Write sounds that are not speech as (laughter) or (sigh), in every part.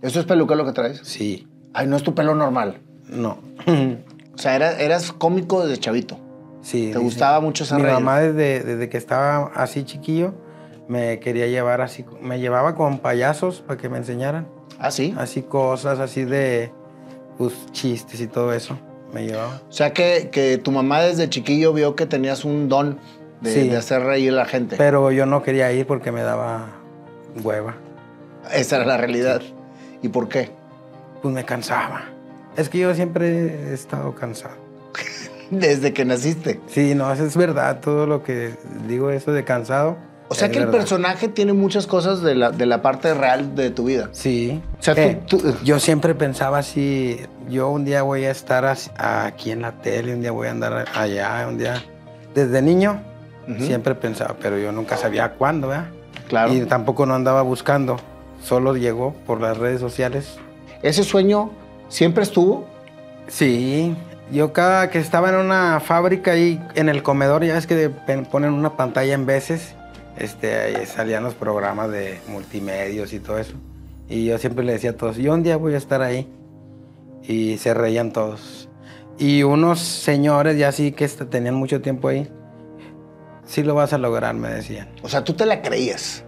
¿Eso es peluca lo que traes? Sí. Ay, no es tu pelo normal. No. (clears throat) o sea, eras cómico desde chavito. Sí. ¿Te gustaba mucho esa Mi mamá desde, que estaba así chiquillo me quería llevar así, me llevaba con payasos para que me enseñaran. ¿Ah, sí? Así cosas, así de pues, chistes y todo eso. Me llevaba. O sea que, tu mamá desde chiquillo vio que tenías un don de, hacer reír a la gente. Pero yo no quería ir porque me daba hueva. Esa era la realidad. ¿Y por qué? Pues me cansaba. Es que yo siempre he estado cansado. (laughs) Desde que naciste. Sí, no, es verdad. Todo lo que digo eso de cansado. O sea que el personaje tiene muchas cosas de la, de la, parte real de tu vida. Sí. O sea, eh, Yo siempre pensaba si yo un día voy a estar aquí en la tele, un día voy a andar allá, un día... Desde niño siempre pensaba, pero yo nunca sabía cuándo, ¿verdad? Claro. Y tampoco no andaba buscando solo llegó por las redes sociales. ¿Ese sueño siempre estuvo? Sí, yo cada que estaba en una fábrica ahí, en el comedor, ya ves que ponen una pantalla en veces, este, ahí salían los programas de multimedios y todo eso. Y yo siempre le decía a todos, yo un día voy a estar ahí. Y se reían todos. Y unos señores ya sí que este, tenían mucho tiempo ahí, sí lo vas a lograr, me decían. O sea, tú te la creías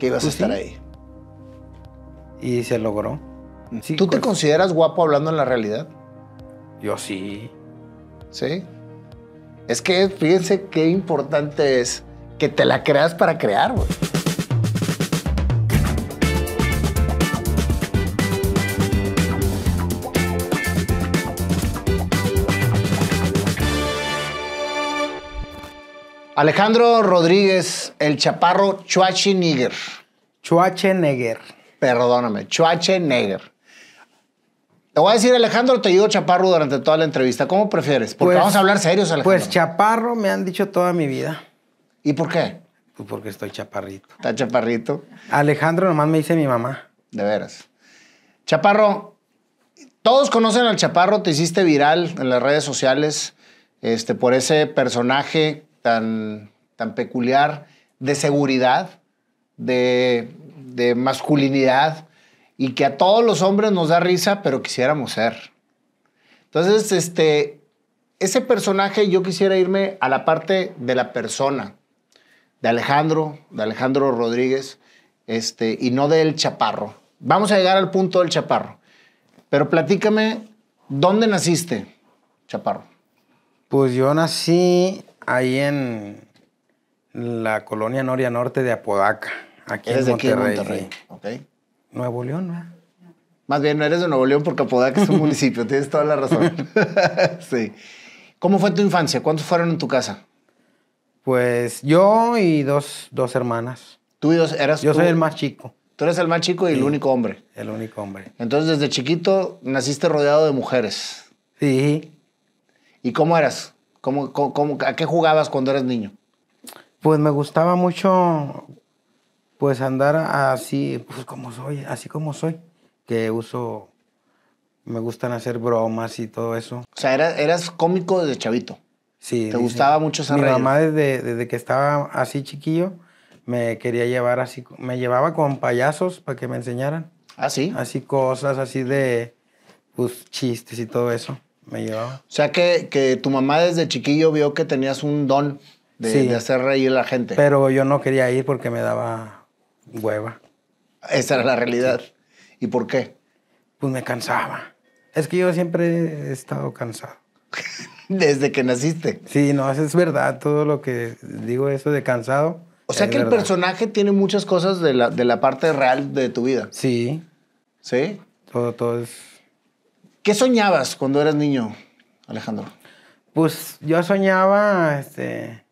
que ibas a pues estar ahí. Y se logró. ¿Tú te consideras guapo hablando en la realidad? Yo sí. ¿Sí? Es que fíjense qué importante es que te la creas para crear, güey. Alejandro Rodríguez, el chaparro Chuachi Níger. Chuache Neger. Perdóname, Schwarzenegger. Te voy a decir, Alejandro, te digo Chaparro durante toda la entrevista. ¿Cómo prefieres? Porque pues, vamos a hablar serios, Alejandro. Pues Chaparro me han dicho toda mi vida. ¿Y por qué? Pues porque estoy chaparrito. Está chaparrito. Alejandro nomás me dice mi mamá. De veras. Chaparro, todos conocen al Chaparro, te hiciste viral en las redes sociales este, por ese personaje tan, tan peculiar de seguridad, de de masculinidad y que a todos los hombres nos da risa, pero quisiéramos ser. Entonces, este, ese personaje yo quisiera irme a la parte de la persona, de Alejandro, de Alejandro Rodríguez, este, y no del chaparro. Vamos a llegar al punto del chaparro. Pero platícame, ¿dónde naciste, chaparro? Pues yo nací ahí en la colonia Noria Norte de Apodaca. Aquí eres de aquí Monterrey. Nuevo León, ¿no? Más bien, no eres de Nuevo León porque Apodaca es un (laughs) municipio, tienes toda la razón. (laughs) sí. ¿Cómo fue tu infancia? ¿Cuántos fueron en tu casa? Pues yo y dos, hermanas. ¿Tú y dos? Eras yo soy el más chico. Tú eres el más chico y el único hombre. El único hombre. Entonces, desde chiquito naciste rodeado de mujeres. Sí. ¿Y cómo eras? a qué jugabas cuando eras niño? Pues me gustaba mucho pues andar así, pues como soy, así como soy, que uso, me gustan hacer bromas y todo eso. O sea, eras, eras cómico desde chavito. Sí. ¿Te gustaba mucho esa Mi mamá desde, que estaba así chiquillo me quería llevar así, me llevaba con payasos para que me enseñaran. Ah, sí. Así cosas, así de pues, chistes y todo eso. Me llevaba. O sea que, tu mamá desde chiquillo vio que tenías un don de, de hacer reír a la gente. Pero yo no quería ir porque me daba Hueva. Esa era la realidad. ¿Y por qué? Pues me cansaba. Es que yo siempre he estado cansado. (laughs) Desde que naciste. Sí, no, es verdad. Todo lo que digo eso de cansado. O sea que el personaje tiene muchas cosas de la, de la parte real de tu vida. Sí. ¿Sí? Todo, todo es. ¿Qué soñabas cuando eras niño, Alejandro? Pues yo soñaba, este.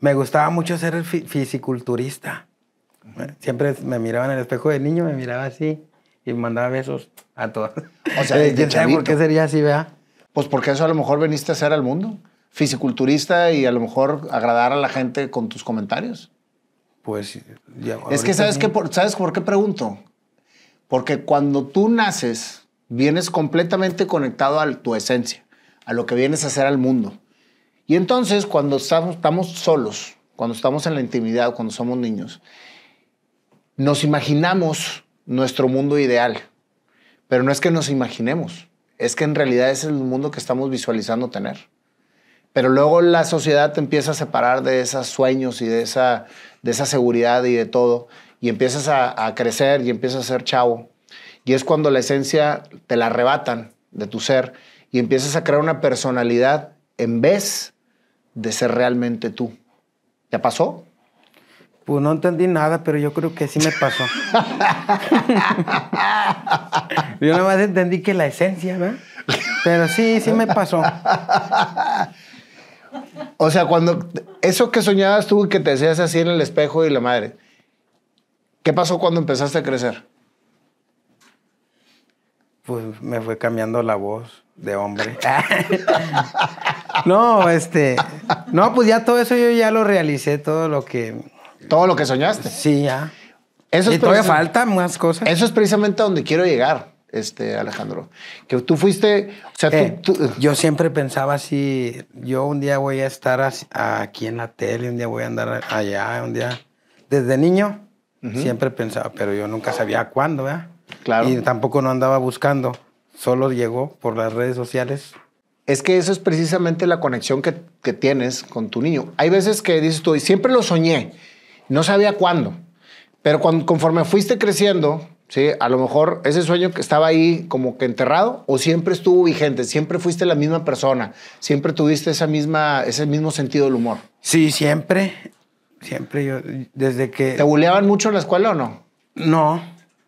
Me gustaba mucho ser fisiculturista. Siempre me miraba en el espejo de niño, me miraba así y mandaba besos a todos O sea, (laughs) por qué sería así, vea? Pues porque eso a lo mejor veniste a ser al mundo. Fisiculturista y a lo mejor agradar a la gente con tus comentarios. Pues. Ya, es que sabes, que por, sabes por qué pregunto. Porque cuando tú naces, vienes completamente conectado a tu esencia, a lo que vienes a hacer al mundo. Y entonces, cuando estamos, estamos solos, cuando estamos en la intimidad, cuando somos niños, nos imaginamos nuestro mundo ideal, pero no es que nos imaginemos, es que en realidad es el mundo que estamos visualizando tener. Pero luego la sociedad te empieza a separar de esos sueños y de esa, de esa seguridad y de todo, y empiezas a, crecer y empiezas a ser chavo. Y es cuando la esencia te la arrebatan de tu ser y empiezas a crear una personalidad en vez de ser realmente tú. ¿Ya pasó? Pues no entendí nada, pero yo creo que sí me pasó. (laughs) yo nada más entendí que la esencia, ¿verdad? Pero sí, sí me pasó. O sea, cuando eso que soñabas tú y que te decías así en el espejo y la madre, ¿qué pasó cuando empezaste a crecer? Pues me fue cambiando la voz de hombre. (laughs) no, este, no, pues ya todo eso yo ya lo realicé, todo lo que todo lo que soñaste. Sí, ya. Eso y todavía falta más cosas. Eso es precisamente a donde quiero llegar, este, Alejandro. Que tú fuiste. O sea, eh, Yo siempre pensaba si yo un día voy a estar aquí en la tele, un día voy a andar allá, un día. Desde niño siempre pensaba, pero yo nunca sabía cuándo, ¿verdad? Claro. Y tampoco no andaba buscando, solo llegó por las redes sociales. Es que eso es precisamente la conexión que, que tienes con tu niño. Hay veces que dices tú, y siempre lo soñé no sabía cuándo, pero conforme fuiste creciendo, ¿sí? a lo mejor ese sueño que estaba ahí como que enterrado o siempre estuvo vigente, siempre fuiste la misma persona, siempre tuviste esa misma, ese mismo sentido del humor. Sí, siempre, siempre yo, desde que... ¿Te buleaban mucho en la escuela o no? No,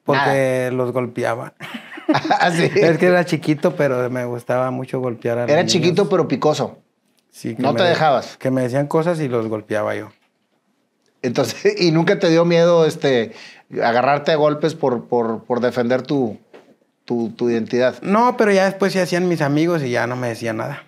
porque los golpeaba. (laughs) Ah, es que era chiquito, pero me gustaba mucho golpear a Era los niños. chiquito, pero picoso. Sí, no te dejabas. Que me decían cosas y los golpeaba yo. Entonces, (laughs) y nunca te dio miedo este, agarrarte a golpes por, defender tu, tu, identidad. No, pero ya después se hacían mis amigos y ya no me decía nada.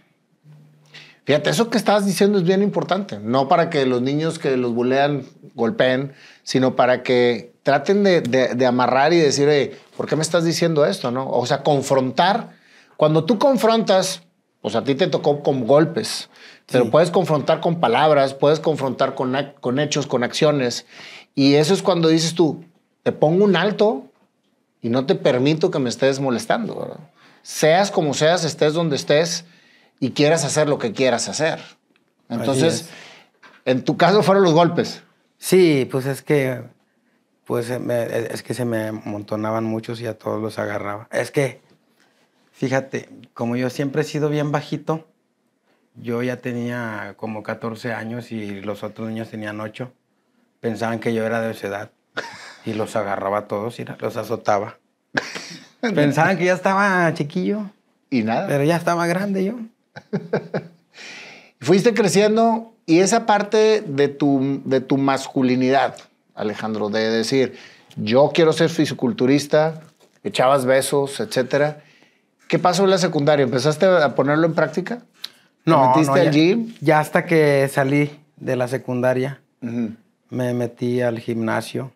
Fíjate, eso que estabas diciendo es bien importante. No para que los niños que los bulean golpeen, sino para que traten de, amarrar y decir, ¿por qué me estás diciendo esto? ¿No? O sea, confrontar. Cuando tú confrontas, pues a ti te tocó con golpes. Pero puedes confrontar con palabras, puedes confrontar con, con hechos, con acciones. Y eso es cuando dices tú, te pongo un alto y no te permito que me estés molestando. Seas como seas, estés donde estés y quieras hacer lo que quieras hacer. Entonces, en tu caso fueron los golpes. Sí, pues es que pues eh, eh, es que se me amontonaban muchos y a todos los agarraba. Es que, fíjate, como yo siempre he sido bien bajito, yo ya tenía como 14 años y los otros niños tenían 8. Pensaban que yo era de esa edad y los agarraba a todos y los azotaba. (laughs) Pensaban que ya estaba chiquillo. Y nada. Pero ya estaba grande yo. (laughs) Fuiste creciendo y esa parte de tu, de tu masculinidad, Alejandro, de decir, yo quiero ser fisiculturista, echabas besos, etcétera. ¿Qué pasó en la secundaria? ¿Empezaste a ponerlo en práctica? No, metiste no, gym? Ya hasta que salí de la secundaria, me metí al gimnasio.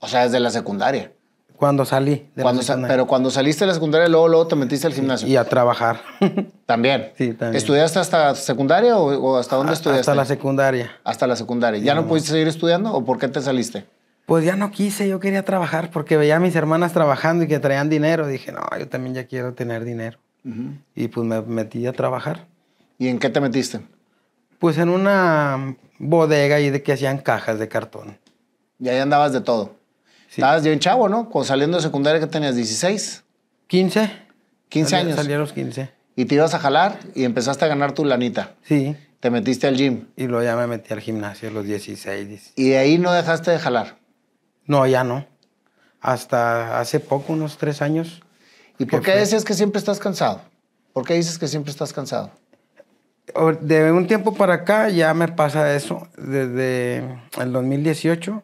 O sea, desde la secundaria. Cuando salí. De la secundaria. pero cuando saliste de la secundaria, luego, luego te metiste al gimnasio. Y a trabajar. (laughs) ¿También? Sí, también. ¿Estudiaste hasta secundaria o, hasta dónde estudiaste? Hasta la secundaria. Hasta la secundaria. ¿Ya no, pudiste seguir estudiando o por qué te saliste? Pues ya no quise, yo quería trabajar porque veía a mis hermanas trabajando y que traían dinero. Dije, no, yo también ya quiero tener dinero. Y pues me metí a trabajar. ¿Y en qué te metiste? Pues en una bodega ahí de que hacían cajas de cartón. Y ahí andabas de todo. Sí. Estabas bien chavo, ¿no? Con saliendo de secundaria que tenías 16. 15. 15 años. Salieron los 15. Y te ibas a jalar y empezaste a ganar tu lanita. Sí. Te metiste al gym. Y luego ya me metí al gimnasio a los 16. Y de ahí no dejaste de jalar. No, ya no. Hasta hace poco, unos tres años. ¿Y por qué decías que siempre estás cansado? ¿Por qué dices que siempre estás cansado? de un tiempo para acá ya me pasa eso. Desde el 2018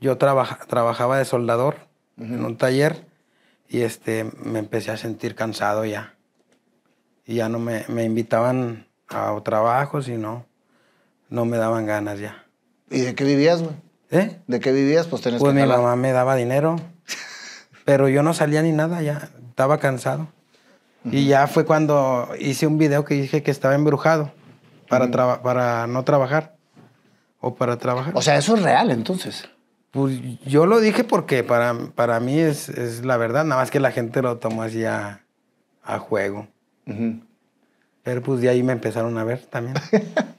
yo trabajaba de soldador en un taller y este, me empecé a sentir cansado ya. Y ya no me, invitaban a trabajos y no, no me daban ganas ya. ¿Y de qué vivías, güey? ¿Eh? ¿De qué vivías? Pues tenés pues mi mamá me daba dinero, (laughs) pero yo no salía ni nada ya, estaba cansado. Y ya fue cuando hice un video que dije que estaba embrujado para, para no trabajar o para trabajar. O sea, eso es real entonces. Pues yo lo dije porque para, para mí es, es la verdad, nada más que la gente lo tomó así a, juego. Pero pues de ahí me empezaron a ver también. (laughs)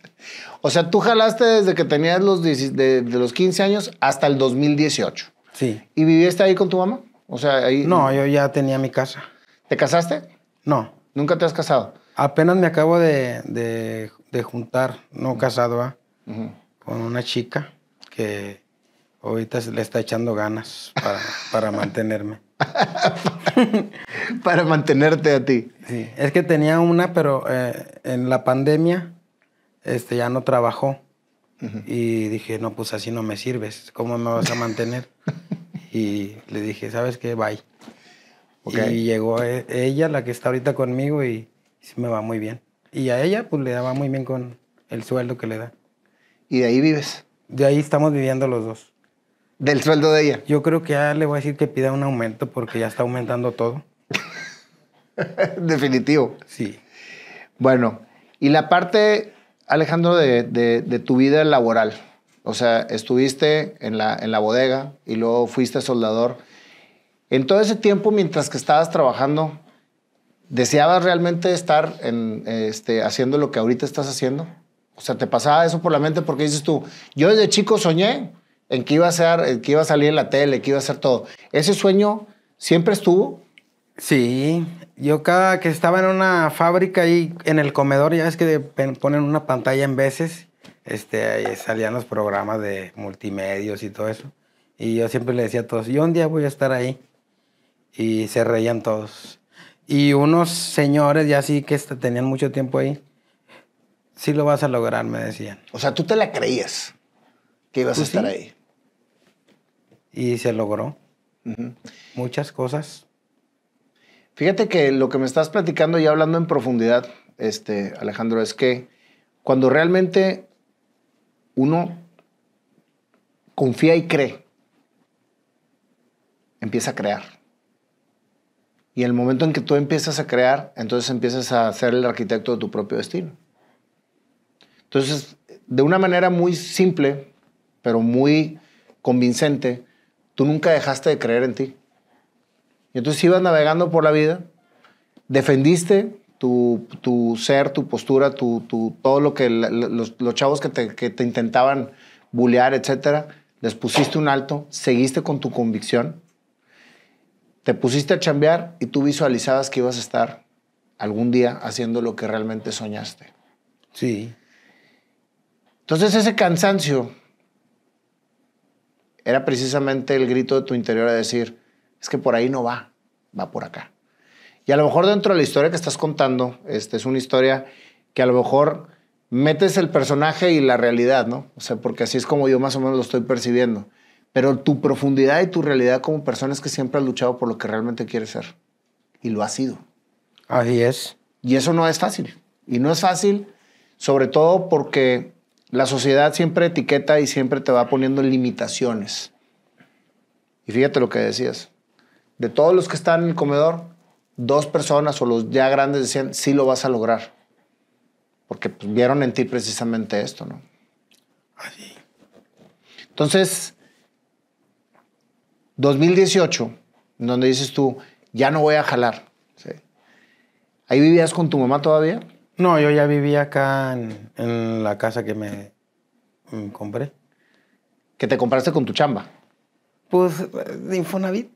o sea, tú jalaste desde que tenías los, de, los 15 años hasta el 2018. Sí. ¿Y viviste ahí con tu mamá? O sea, ahí... No, yo ya tenía mi casa. ¿Te casaste? No. ¿Nunca te has casado? Apenas me acabo de, juntar, no casado, Con una chica que ahorita le está echando ganas para, mantenerme. (laughs) para mantenerte a ti. es que tenía una, pero eh, en la pandemia este, ya no trabajó. Y dije, no, pues así no me sirves. ¿Cómo me vas a mantener? (laughs) y le dije, ¿sabes qué? Bye. Y llegó eh, ella, la que está ahorita conmigo, y se me va muy bien. Y a ella, pues le va muy bien con el sueldo que le da. ¿Y de ahí vives? De ahí estamos viviendo los dos. ¿Del sueldo de ella? Yo creo que ya le voy a decir que pida un aumento porque ya está aumentando todo. (laughs) Definitivo. Sí. Bueno, y la parte, Alejandro, de, tu vida laboral. O sea, estuviste la, en la bodega y luego fuiste soldador. En todo ese tiempo, mientras que estabas trabajando, ¿deseabas realmente estar en, este, haciendo lo que ahorita estás haciendo? O sea, ¿te pasaba eso por la mente? Porque dices tú, yo desde chico soñé en que iba a, ser, que iba a salir en la tele, que iba a hacer todo. ¿Ese sueño siempre estuvo? Sí, yo cada que estaba en una fábrica ahí en el comedor, ya ves que ponen una pantalla en veces, este, ahí salían los programas de multimedios y todo eso. Y yo siempre le decía a todos, yo un día voy a estar ahí y se reían todos. Y unos señores ya sí que tenían mucho tiempo ahí, sí lo vas a lograr, me decían. O sea, tú te la creías que ibas a pues estar ahí. Y se logró. Muchas cosas. Fíjate que lo que me estás platicando y hablando en profundidad, este, Alejandro, es que cuando realmente uno confía y cree, empieza a crear. Y el momento en que tú empiezas a crear, entonces empiezas a ser el arquitecto de tu propio destino. Entonces, de una manera muy simple, pero muy convincente, tú nunca dejaste de creer en ti. Y entonces ibas navegando por la vida, defendiste tu, ser, tu postura, tu, todo lo que los, chavos que te, intentaban bullear, etcétera, les pusiste un alto, seguiste con tu convicción te pusiste a chambear y tú visualizabas que ibas a estar algún día haciendo lo que realmente soñaste. Sí. Entonces ese cansancio era precisamente el grito de tu interior a decir, es que por ahí no va, va por acá. Y a lo mejor dentro de la historia que estás contando, este, es una historia que a lo mejor metes el personaje y la realidad, ¿no? O sea, porque así es como yo más o menos lo estoy percibiendo pero tu profundidad y tu realidad como persona es que siempre has luchado por lo que realmente quieres ser. Y lo has sido. Así es. Y eso no es fácil. Y no es fácil, sobre todo porque la sociedad siempre etiqueta y siempre te va poniendo limitaciones. Y fíjate lo que decías. De todos los que están en el comedor, dos personas o los ya grandes decían, sí lo vas a lograr. Porque pues, vieron en ti precisamente esto, ¿no? Así. Entonces, 2018, donde dices tú, ya no voy a jalar. ¿Ahí vivías con tu mamá todavía? No, yo ya vivía acá en, la casa que me, mm, compré. ¿Que te compraste con tu chamba? Pues de Infonavit.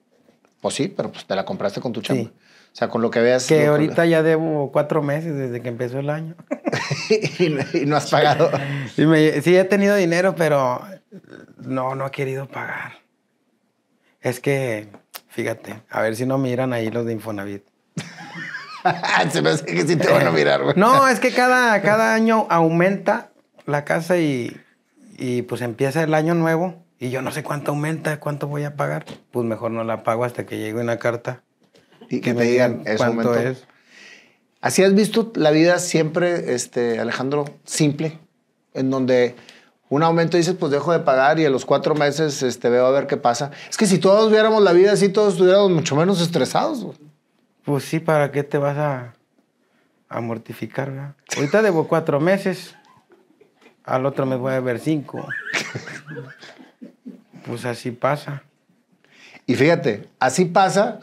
Pues sí, pero pues, te la compraste con tu chamba. O sea, con lo que veas. Que ahorita ya debo cuatro meses desde que empezó el año. (laughs) y, no, has pagado. sí, (laughs) sí, he tenido dinero, pero no, no he querido pagar. Es que, fíjate, a ver si no miran ahí los de Infonavit. (laughs) Se me hace que sí te van a eh, mirar, güey. No, es que cada, cada año aumenta la casa y, pues empieza el año nuevo. Y yo no sé cuánto aumenta, cuánto voy a pagar. Pues mejor no la pago hasta que llegue una carta. Y que, me digan, cuánto es. ¿Así has visto la vida siempre, este, Alejandro, simple? En donde un aumento dices, pues dejo de pagar y a los cuatro meses este, veo a ver qué pasa. Es que si todos viéramos la vida así, todos estuviéramos mucho menos estresados. Pues sí, ¿para qué te vas a, a mortificar? ¿verdad? Ahorita debo cuatro meses, al otro mes voy a ver cinco. (laughs) pues así pasa. Y fíjate, así pasa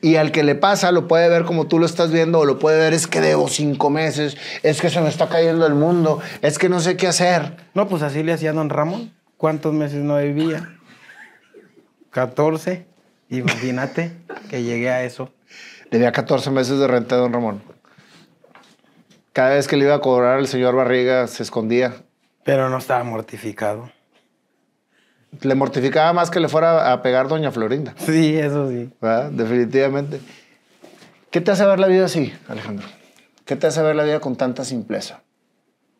y al que le pasa lo puede ver como tú lo estás viendo o lo puede ver es que debo cinco meses, es que se me está cayendo el mundo, es que no sé qué hacer. No, pues así le hacía don Ramón. ¿Cuántos meses no vivía? 14. Imagínate que llegué a eso. Debía 14 meses de renta don Ramón. Cada vez que le iba a cobrar el señor Barriga se escondía. Pero no estaba mortificado. Le mortificaba más que le fuera a pegar Doña Florinda. (laughs) Sí, eso sí. Definitivamente. ¿Qué te hace ver la vida así, Alejandro? ¿Qué te hace ver la vida con tanta simpleza?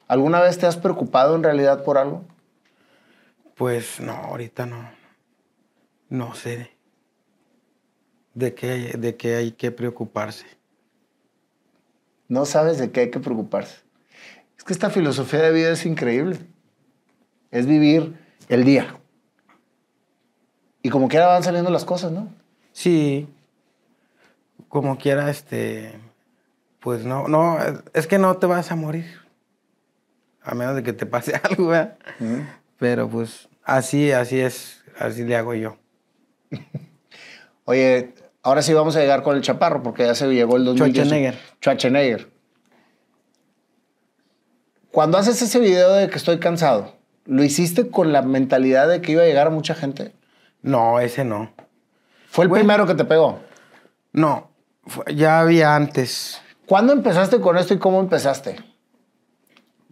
¿Alguna vez te has preocupado en realidad por algo? Pues no, ahorita no. No sé de qué, de qué hay que preocuparse. No sabes de qué hay que preocuparse. Es que esta filosofía de vida es increíble. Es vivir el día. Y como quiera van saliendo las cosas, ¿no? Sí. Como quiera, este. Pues no, no, es que no te vas a morir. A menos de que te pase (laughs) algo, ¿verdad? Pero pues así, así es, así le hago yo. (laughs) Oye, ahora sí vamos a llegar con el chaparro, porque ya se llegó el 2018. Schwarzenegger. Schwarzenegger. Cuando haces ese video de que estoy cansado, ¿lo hiciste con la mentalidad de que iba a llegar a mucha gente? No, ese no. ¿Fue el primero que te pegó? No, ya había antes. ¿Cuándo empezaste con esto y cómo empezaste?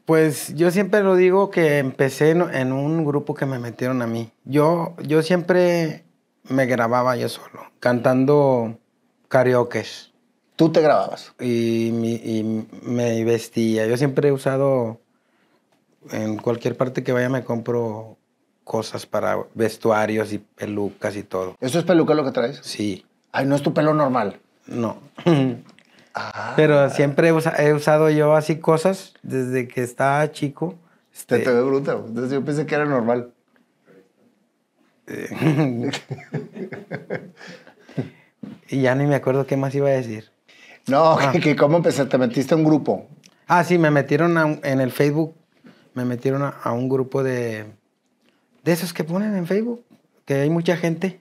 Pues yo siempre lo digo que empecé en, un grupo que me metieron a mí. Yo, yo siempre me grababa yo solo, cantando karaoke Tú te grababas. y, y me vestía. Yo siempre he usado, en cualquier parte que vaya me compro cosas para vestuarios y pelucas y todo. ¿Eso es peluca lo que traes? Sí. Ay, no es tu pelo normal. No. (laughs) Ah. Pero siempre he usado yo así cosas desde que estaba chico. Te, te este ve Entonces yo pensé que era normal. Eh. (laughs) y ya ni me acuerdo qué más iba a decir. No, ah. (laughs) que, cómo empezaste, te metiste a un grupo. Ah, sí, me metieron en el Facebook, me metieron a un grupo de, de esos que ponen en Facebook, que hay mucha gente.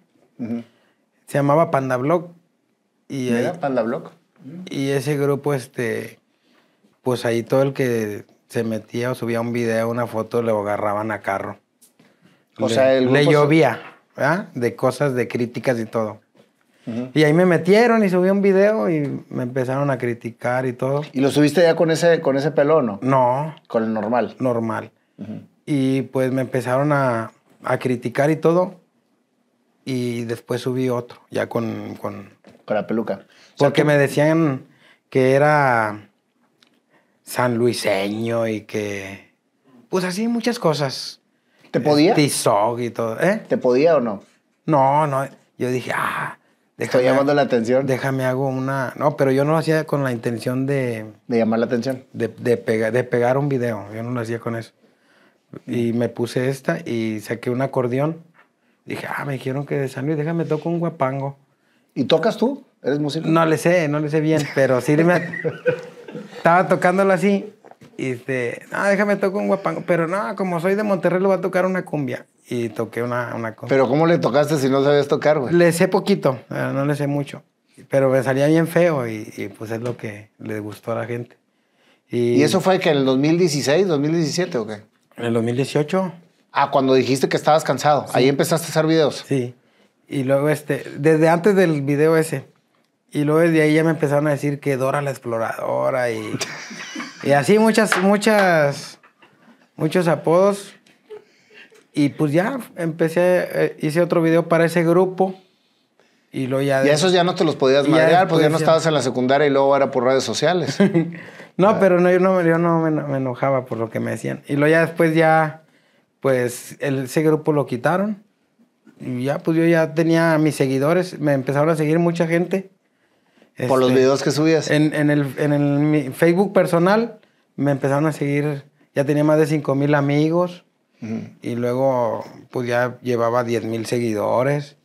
Se llamaba Panda Blog Y ¿Era Blog Y ese grupo, este, pues ahí todo el que se metía o subía un video, una foto, le agarraban a carro. O sea, el Le llovía, ¿verdad? De cosas, de críticas y todo. Y ahí me metieron y subí un video y me empezaron a criticar y todo. ¿Y lo subiste ya con ese, con ese pelón, no? No. Con el normal. Normal. Y pues me empezaron a, a criticar y todo. Y después subí otro, ya con... Con, con la peluca. porque me decían que era sanluiseño y que... Pues así muchas cosas. ¿Te podía? Este, y todo. ¿Eh? ¿Te podía o no? No, no. Yo dije, ah... Déjame, Estoy llamando la atención. Déjame hago una. No, pero yo no lo hacía con la intención de. De llamar la atención. De, de pegar un video. Yo no lo hacía con eso. Y me puse esta y saqué un acordeón. Dije, ah, me dijeron que de San Luis, déjame toco un guapango. ¿Y tocas tú? ¿Eres músico? No le sé, no le sé bien, pero sí me... Estaba tocándolo así y este, no, déjame tocar un guapango. Pero no, como soy de Monterrey, lo voy a tocar una cumbia. Y toqué una, una cumbia. ¿Pero cómo le tocaste si no sabías tocar, güey? Le sé poquito, eh, no le sé mucho. Pero me salía bien feo y, pues es lo que le gustó a la gente. ¿Y, ¿Y eso fue que en el 2016, 2017 o qué? En el 2018. Ah, cuando dijiste que estabas cansado. Ahí empezaste a hacer videos. Sí. Y luego, este, desde antes del video ese. Y luego desde ahí ya me empezaron a decir que Dora la exploradora y, y así muchas, muchas, muchos apodos. Y pues ya empecé, eh, hice otro video para ese grupo. Y lo ya. Y esos ya no te los podías marear, pues ya no estabas en la secundaria y luego era por redes sociales. (laughs) No, ah. pero no, yo no, no me, enojaba por lo que me decían. Y luego ya después ya, pues ese grupo lo quitaron. Y ya, pues yo ya tenía mis seguidores, me empezaron a seguir mucha gente. por los este, videos que subías. En, el, mi Facebook personal me empezaron a seguir, ya tenía más de 5 mil amigos. Y luego, pues ya llevaba 10 mil seguidores.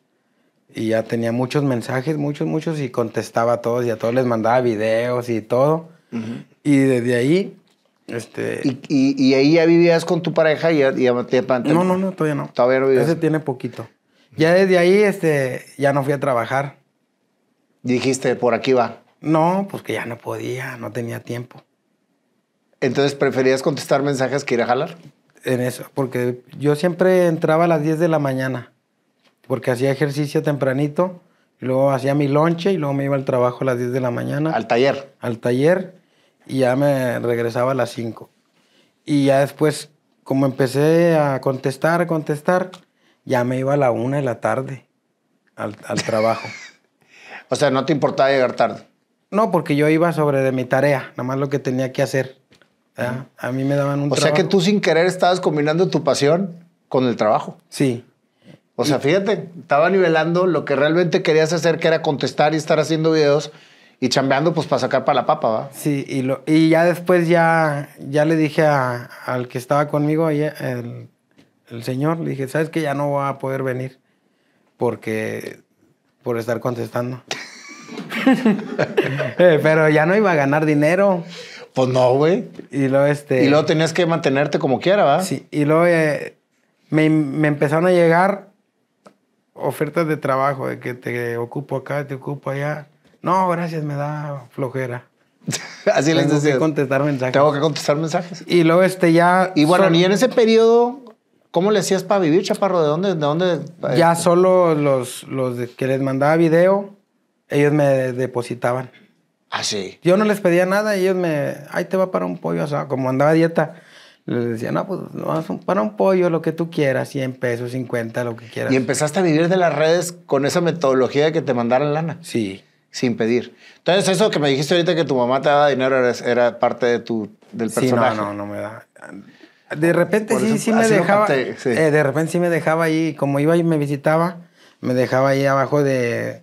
Y ya tenía muchos mensajes, muchos, muchos, y contestaba a todos y a todos les mandaba videos y todo. Y desde ahí. Este... ¿Y, y, ahí ya vivías con tu pareja y ya, No, no, no, todavía no. Todavía no Ese tiene poquito. Ya desde ahí, este, ya no fui a trabajar. Dijiste, por aquí va. No, porque pues ya no podía, no tenía tiempo. Entonces, ¿preferías contestar mensajes que ir a jalar? En eso, porque yo siempre entraba a las 10 de la mañana, porque hacía ejercicio tempranito, y luego hacía mi lonche y luego me iba al trabajo a las 10 de la mañana. ¿Al taller? Al taller y ya me regresaba a las 5. Y ya después, como empecé a contestar, a contestar, ya me iba a la 1 de la tarde al, (laughs) trabajo. o sea, no te importaba llegar tarde. No, porque yo iba sobre de mi tarea, nada más lo que tenía que hacer. A mí me daban un O sea que tú sin querer estabas combinando tu pasión con el trabajo. Sí. O sea, fíjate, estaba nivelando lo que realmente querías hacer, que era contestar y estar haciendo videos, y chambeando pues para sacar para la papa, ¿va? Sí, y, lo, y ya después ya, ya le dije al que estaba conmigo, el, el señor, le dije, ¿sabes qué? Ya no voy a poder venir porque por estar contestando. (laughs) Eh, pero ya no iba a ganar dinero. Pues no, güey. Y luego este. Y tenías que mantenerte como quiera, ¿va? Sí. Y luego eh, me, me, empezaron a llegar ofertas de trabajo, de que te ocupo acá, te ocupo allá. No, gracias, me da flojera. (laughs) Así les decía. Tengo que contestar mensajes. Tengo que contestar mensajes. Y luego este ya... Y bueno, y en ese periodo, ¿cómo le hacías para vivir, chaparro? ¿De dónde? De dónde eh? ya solo los, los que les mandaba video, ellos me depositaban. Ah, sí. Yo no les pedía nada, ellos me... Ahí te va para un pollo O sea, Como andaba dieta, les decía, no, pues para un pollo, lo que tú quieras, 100 pesos, 50, lo que quieras. ¿Y empezaste a vivir de las redes con esa metodología de que te mandaran lana? Sí sin pedir. Entonces, eso que me dijiste ahorita que tu mamá te daba dinero era, parte de tu, del personaje. no, no, no me da. De repente sí, me dejaba. Eh, de repente sí me dejaba ahí, como iba y me visitaba, me dejaba ahí abajo de.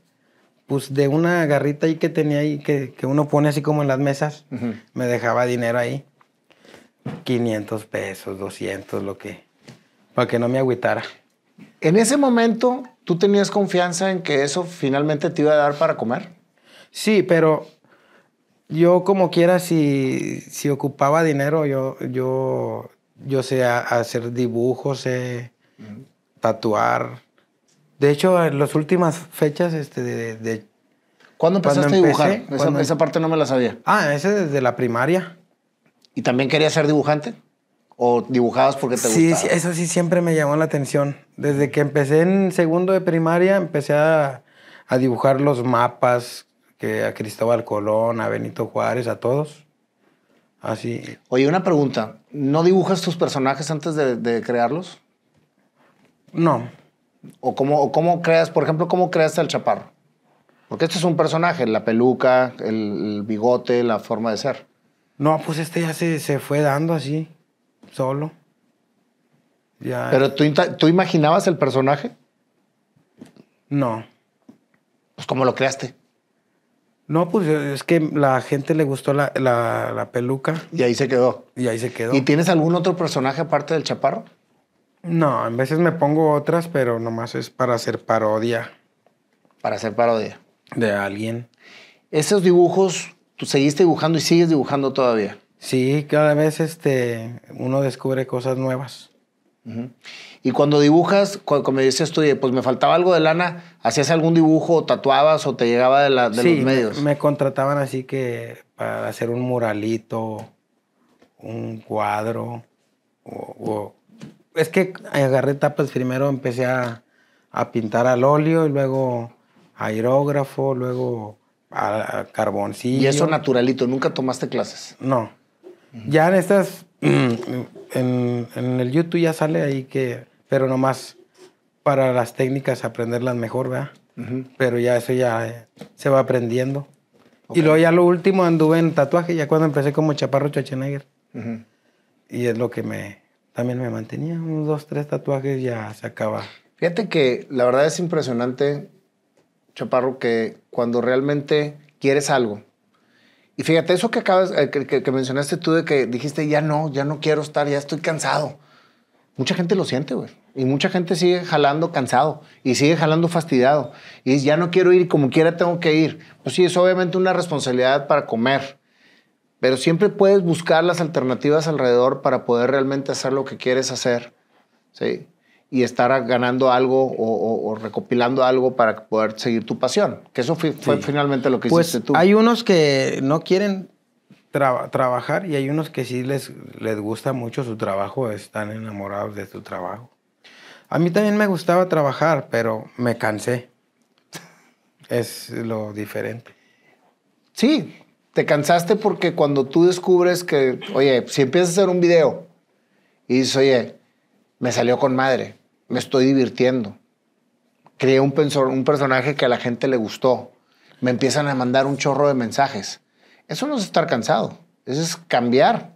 Pues de una garrita ahí que tenía ahí, que, uno pone así como en las mesas, me dejaba dinero ahí. 500 pesos, 200, lo que. Para que no me agüitara. En ese momento, ¿tú tenías confianza en que eso finalmente te iba a dar para comer? Sí, pero yo como quiera, si, ocupaba dinero, yo, yo, yo sé hacer dibujos, tatuar. De hecho, en las últimas fechas este, de, ¿Cuándo empezaste a dibujar? Esa, parte no me la sabía. Ah, ese desde la primaria. ¿Y también querías ser dibujante? ¿O dibujabas porque te sí, gustaba? Sí, eso sí siempre me llamó la atención. Desde que empecé en segundo de primaria, empecé a, a dibujar los mapas, que a Cristóbal Colón, a Benito Juárez, a todos. Así. Oye, una pregunta. ¿No dibujas tus personajes antes de, crearlos? No. ¿O cómo, cómo creas, por ejemplo, cómo creaste al chaparro? Porque este es un personaje, la peluca, el, bigote, la forma de ser. No, pues este ya se, se fue dando así, solo. Ya. ¿Pero tú, tú imaginabas el personaje? No. Pues como lo creaste. No, pues es que la gente le gustó la, peluca. Y ahí se quedó. Y ahí se quedó. ¿Y tienes algún otro personaje aparte del chaparro? No, a veces me pongo otras, pero nomás es para hacer parodia. Para hacer parodia. De alguien. Esos dibujos, tú seguiste dibujando y sigues dibujando todavía. Sí, cada vez este, uno descubre cosas nuevas. Y cuando dibujas, cuando me decías tú, pues me faltaba algo de lana, ¿hacías algún dibujo o tatuabas o te llegaba de, la, los medios? Me, me contrataban así que para hacer un muralito, un cuadro. O, Es que agarré tapas primero, empecé a, pintar al óleo y luego aerógrafo, luego a, carboncillo. ¿Y eso naturalito? ¿Nunca tomaste clases? No. Ya en estas Mm, en, el YouTube ya sale ahí que, pero nomás para las técnicas aprenderlas mejor, ¿verdad? Pero ya eso ya eh, se va aprendiendo. Y luego ya lo último anduve en tatuaje, ya cuando empecé como Chaparro Chacheneguer Y es lo que me también me mantenía, unos dos, tres tatuajes ya se acaba. Fíjate que la verdad es impresionante, Chaparro, que cuando realmente quieres algo, y fíjate, eso que acabas, eh, que, mencionaste tú de que dijiste, ya no, ya no quiero estar, ya estoy cansado. Mucha gente lo siente, güey. Y mucha gente sigue jalando cansado y sigue jalando fastidiado. Y ya no quiero ir, como quiera tengo que ir. Pues sí, es obviamente una responsabilidad para comer. Pero siempre puedes buscar las alternativas alrededor para poder realmente hacer lo que quieres hacer. Sí y estar ganando algo o, recopilando algo para poder seguir tu pasión. Que eso fue, finalmente lo que pues hiciste tú. Hay unos que no quieren trabajar y hay unos que sí les, les gusta mucho su trabajo, están enamorados de su trabajo. A mí también me gustaba trabajar, pero me cansé. Es lo diferente. Sí, te cansaste porque cuando tú descubres que, oye, si empiezas a hacer un video y dices, oye, me salió con madre me estoy divirtiendo. Creé un, personaje que a la gente le gustó. Me empiezan a mandar un chorro de mensajes. Eso no es estar cansado, eso es cambiar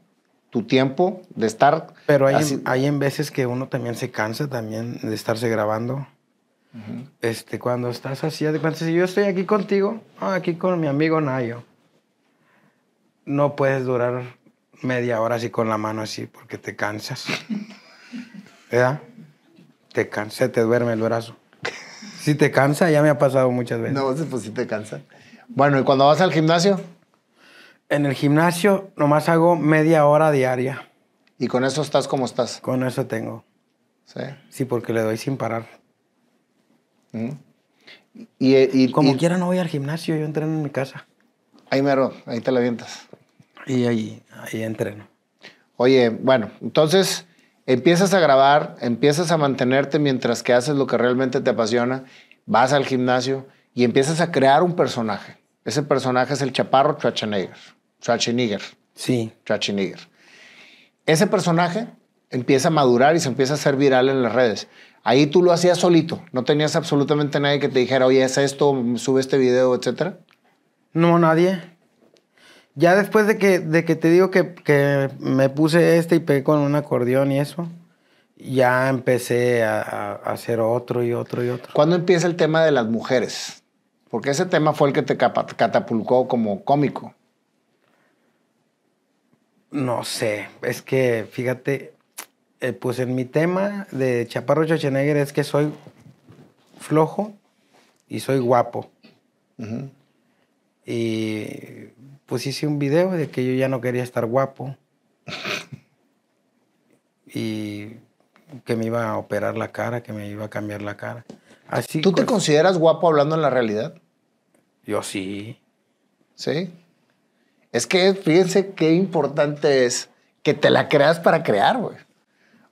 tu tiempo de estar... Pero hay, hay en veces que uno también se cansa también de estarse grabando. este, cuando estás así, si yo estoy aquí contigo, ah, aquí con mi amigo Nayo, no puedes durar media hora así con la mano así porque te cansas. (laughs) ¿Verdad? te cansé, te duerme el brazo. Si te cansa, ya me ha pasado muchas veces. No, pues sí te cansa. Bueno, ¿y cuando vas al gimnasio? En el gimnasio nomás hago media hora diaria. ¿Y con eso estás como estás? Con eso tengo. ¿Sí? Sí, porque le doy sin parar. Mm. Y, eh, y, como quiera no voy al gimnasio, yo entreno en mi casa. Ahí me mero, ahí te la avientas. Y ahí, ahí entreno. Oye, bueno, entonces empiezas a grabar, empiezas a mantenerte mientras que haces lo que realmente te apasiona, vas al gimnasio y empiezas a crear un personaje. Ese personaje es el chaparro Schwarzenegger. Schwarzenegger. Sí. Schwarzenegger. Ese personaje empieza a madurar y se empieza a hacer viral en las redes. Ahí tú lo hacías solito, no tenías absolutamente nadie que te dijera, oye, es esto, sube este video, etcétera. No, nadie. Ya después de que, de que te digo que, me puse este y pegué con un acordeón y eso, ya empecé a, hacer otro y otro y otro. ¿Cuándo empieza el tema de las mujeres? Porque ese tema fue el que te catapulcó como cómico. No sé, es que fíjate, eh, pues en mi tema de Chaparro Schwarzenegger es que soy flojo y soy guapo. Y pues hice un video de que yo ya no quería estar guapo. (laughs) y que me iba a operar la cara, que me iba a cambiar la cara. Así ¿Tú te pues. consideras guapo hablando en la realidad? Yo sí. ¿Sí? Es que fíjense qué importante es que te la creas para crear, güey.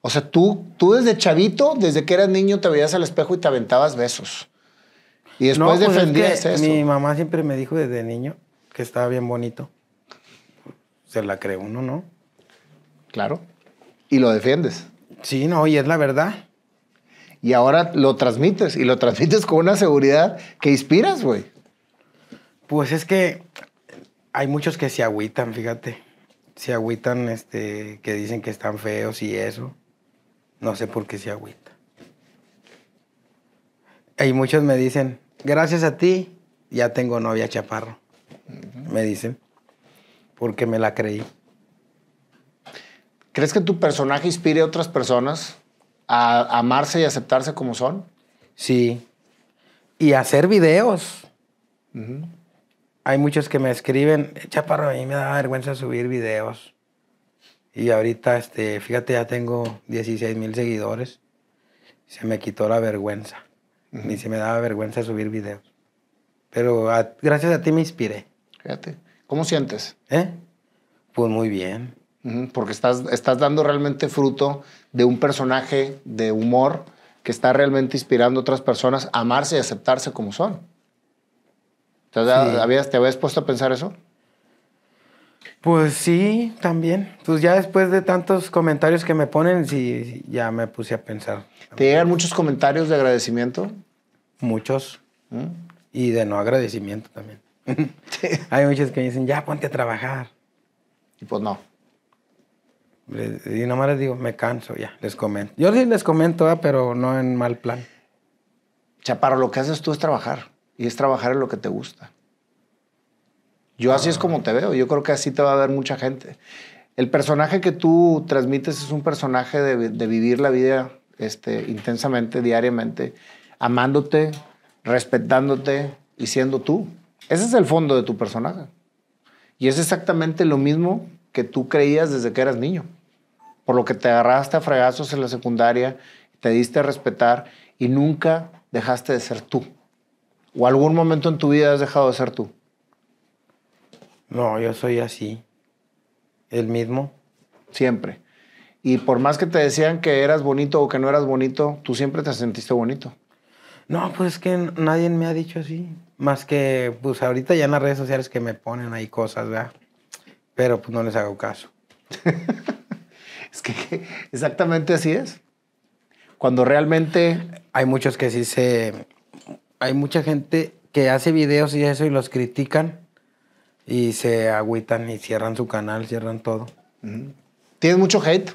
O sea, tú, tú desde chavito, desde que eras niño, te veías al espejo y te aventabas besos. Y después pues no, eso. Mi mamá siempre me dijo desde niño que estaba bien bonito. Se la cree uno, ¿no? Claro. Y lo defiendes. Sí, no, y es la verdad. Y ahora lo transmites, y lo transmites con una seguridad que inspiras, güey. Pues es que hay muchos que se agüitan, fíjate. Se agüitan, este, que dicen que están feos y eso. No sé por qué se agüita. Y muchos me dicen, gracias a ti, ya tengo novia chaparro. Me dicen. Porque me la creí. ¿Crees que tu personaje inspire a otras personas a amarse y aceptarse como son? Sí. Y hacer videos. Hay muchos que me escriben, chaparro, a mí me da vergüenza subir videos. Y ahorita, este, fíjate, ya tengo 16 mil seguidores. Se me quitó la vergüenza. Ni se me daba vergüenza subir videos. Pero gracias a ti me inspiré. Fíjate. ¿Cómo sientes? ¿Eh? Pues muy bien. Porque estás, estás dando realmente fruto de un personaje de humor que está realmente inspirando a otras personas a amarse y aceptarse como son. ¿Te, habías, ¿Te habías puesto a pensar eso? Pues sí, también. Pues ya después de tantos comentarios que me ponen, sí, ya me puse a pensar. ¿Te llegan muchos comentarios de agradecimiento? Muchos. ¿Mm? Y de no agradecimiento también. (laughs) (laughs) Hay muchos que me dicen, ya ponte a trabajar. Y pues no. Y nada más les digo, me canso, ya, les comento. Yo sí les comento, pero no en mal plan. Chaparro, lo que haces tú es trabajar. Y es trabajar en lo que te gusta. Yo así es como te veo, yo creo que así te va a ver mucha gente. El personaje que tú transmites es un personaje de, vivir la vida este, intensamente, diariamente, amándote, respetándote y siendo tú. Ese es el fondo de tu personaje. Y es exactamente lo mismo que tú creías desde que eras niño. Por lo que te agarraste a fregazos en la secundaria, te diste a respetar y nunca dejaste de ser tú. O algún momento en tu vida has dejado de ser tú. No, yo soy así. El mismo. Siempre. Y por más que te decían que eras bonito o que no eras bonito, tú siempre te sentiste bonito. No, pues es que nadie me ha dicho así. Más que, pues ahorita ya en las redes sociales que me ponen ahí cosas, ¿verdad? Pero pues no les hago caso. (laughs) es que, exactamente así es. Cuando realmente... Hay muchos que sí se... Hay mucha gente que hace videos y eso y los critican y se agüitan y cierran su canal, cierran todo. ¿Tienes mucho hate?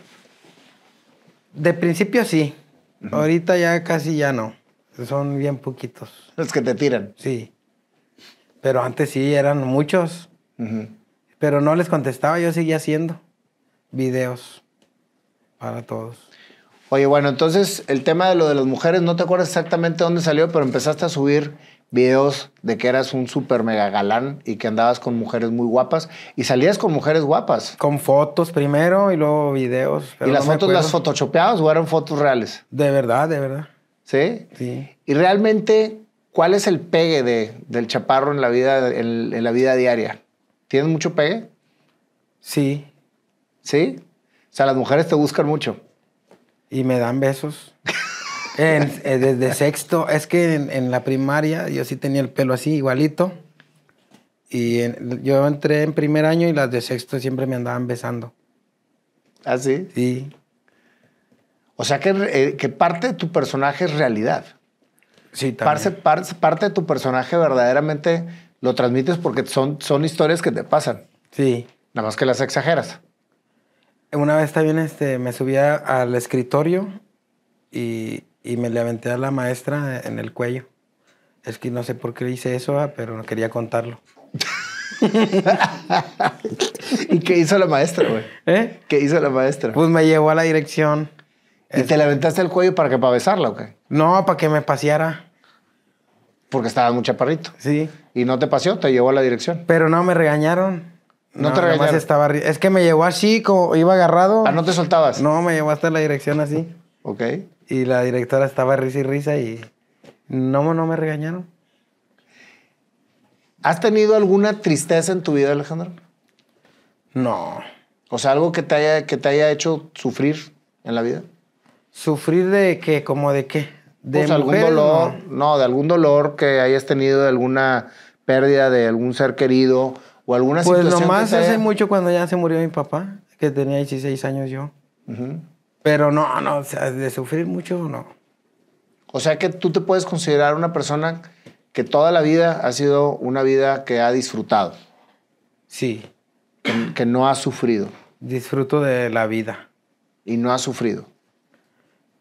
De principio sí. Ahorita ya casi ya no. Son bien poquitos. Los que te tiran. Sí. Pero antes sí eran muchos. Pero no les contestaba, yo seguía haciendo videos para todos. Oye, bueno, entonces el tema de lo de las mujeres, no te acuerdas exactamente dónde salió, pero empezaste a subir videos de que eras un super mega galán y que andabas con mujeres muy guapas y salías con mujeres guapas. Con fotos primero y luego videos. ¿Y las fotos las photoshopeabas o eran fotos reales? De verdad, de verdad. ¿Sí? Sí. Y realmente, ¿cuál es el pegue del chaparro en la, vida, en la vida diaria? ¿Tienes mucho pegue? Sí. ¿Sí? O sea, las mujeres te buscan mucho. Y me dan besos desde eh, sexto, es que en, la primaria yo sí tenía el pelo así, igualito. Y yo entré en primer año y las de sexto siempre me andaban besando. ¿Ah, sí? Sí. O sea que, eh, parte de tu personaje es realidad. Sí, también. Parte, parte, de tu personaje verdaderamente lo transmites porque son, son historias que te pasan. Sí. Nada más que las exageras. Una vez también este, me subía al escritorio y y me levanté a la maestra en el cuello. Es que no sé por qué hice eso, ah, pero no quería contarlo. (laughs) ¿Y qué hizo la maestra, güey? ¿Eh? ¿Qué hizo la maestra? Pues me llevó a la dirección. ¿Y te levantaste el cuello para que para besarla o qué? No, para que me paseara. Porque estaba muy chaparrito. Sí. Y no te paseó, te llevó a la dirección. Pero no, me regañaron. No, te regañaron. Estaba... Es que me llevó así, como iba agarrado. Ah, no te soltabas. No, me llevó hasta la dirección así. Ok. Y la directora estaba risa y risa y no, no me regañaron. ¿Has tenido alguna tristeza en tu vida, Alejandro? No. O sea, algo que te haya, que te haya hecho sufrir en la vida. ¿Sufrir de qué? ¿Como de qué? ¿De pues, algún dolor? No. de algún dolor que hayas tenido, de alguna pérdida de algún ser querido o alguna pues, situación. Pues nomás hace mucho cuando ya se murió mi papá, que tenía 16 años yo. Ajá. Pero no, no, o sea, de sufrir mucho, no. O sea que tú te puedes considerar una persona que toda la vida ha sido una vida que ha disfrutado. Sí. Que, no ha sufrido. Disfruto de la vida. Y no ha sufrido.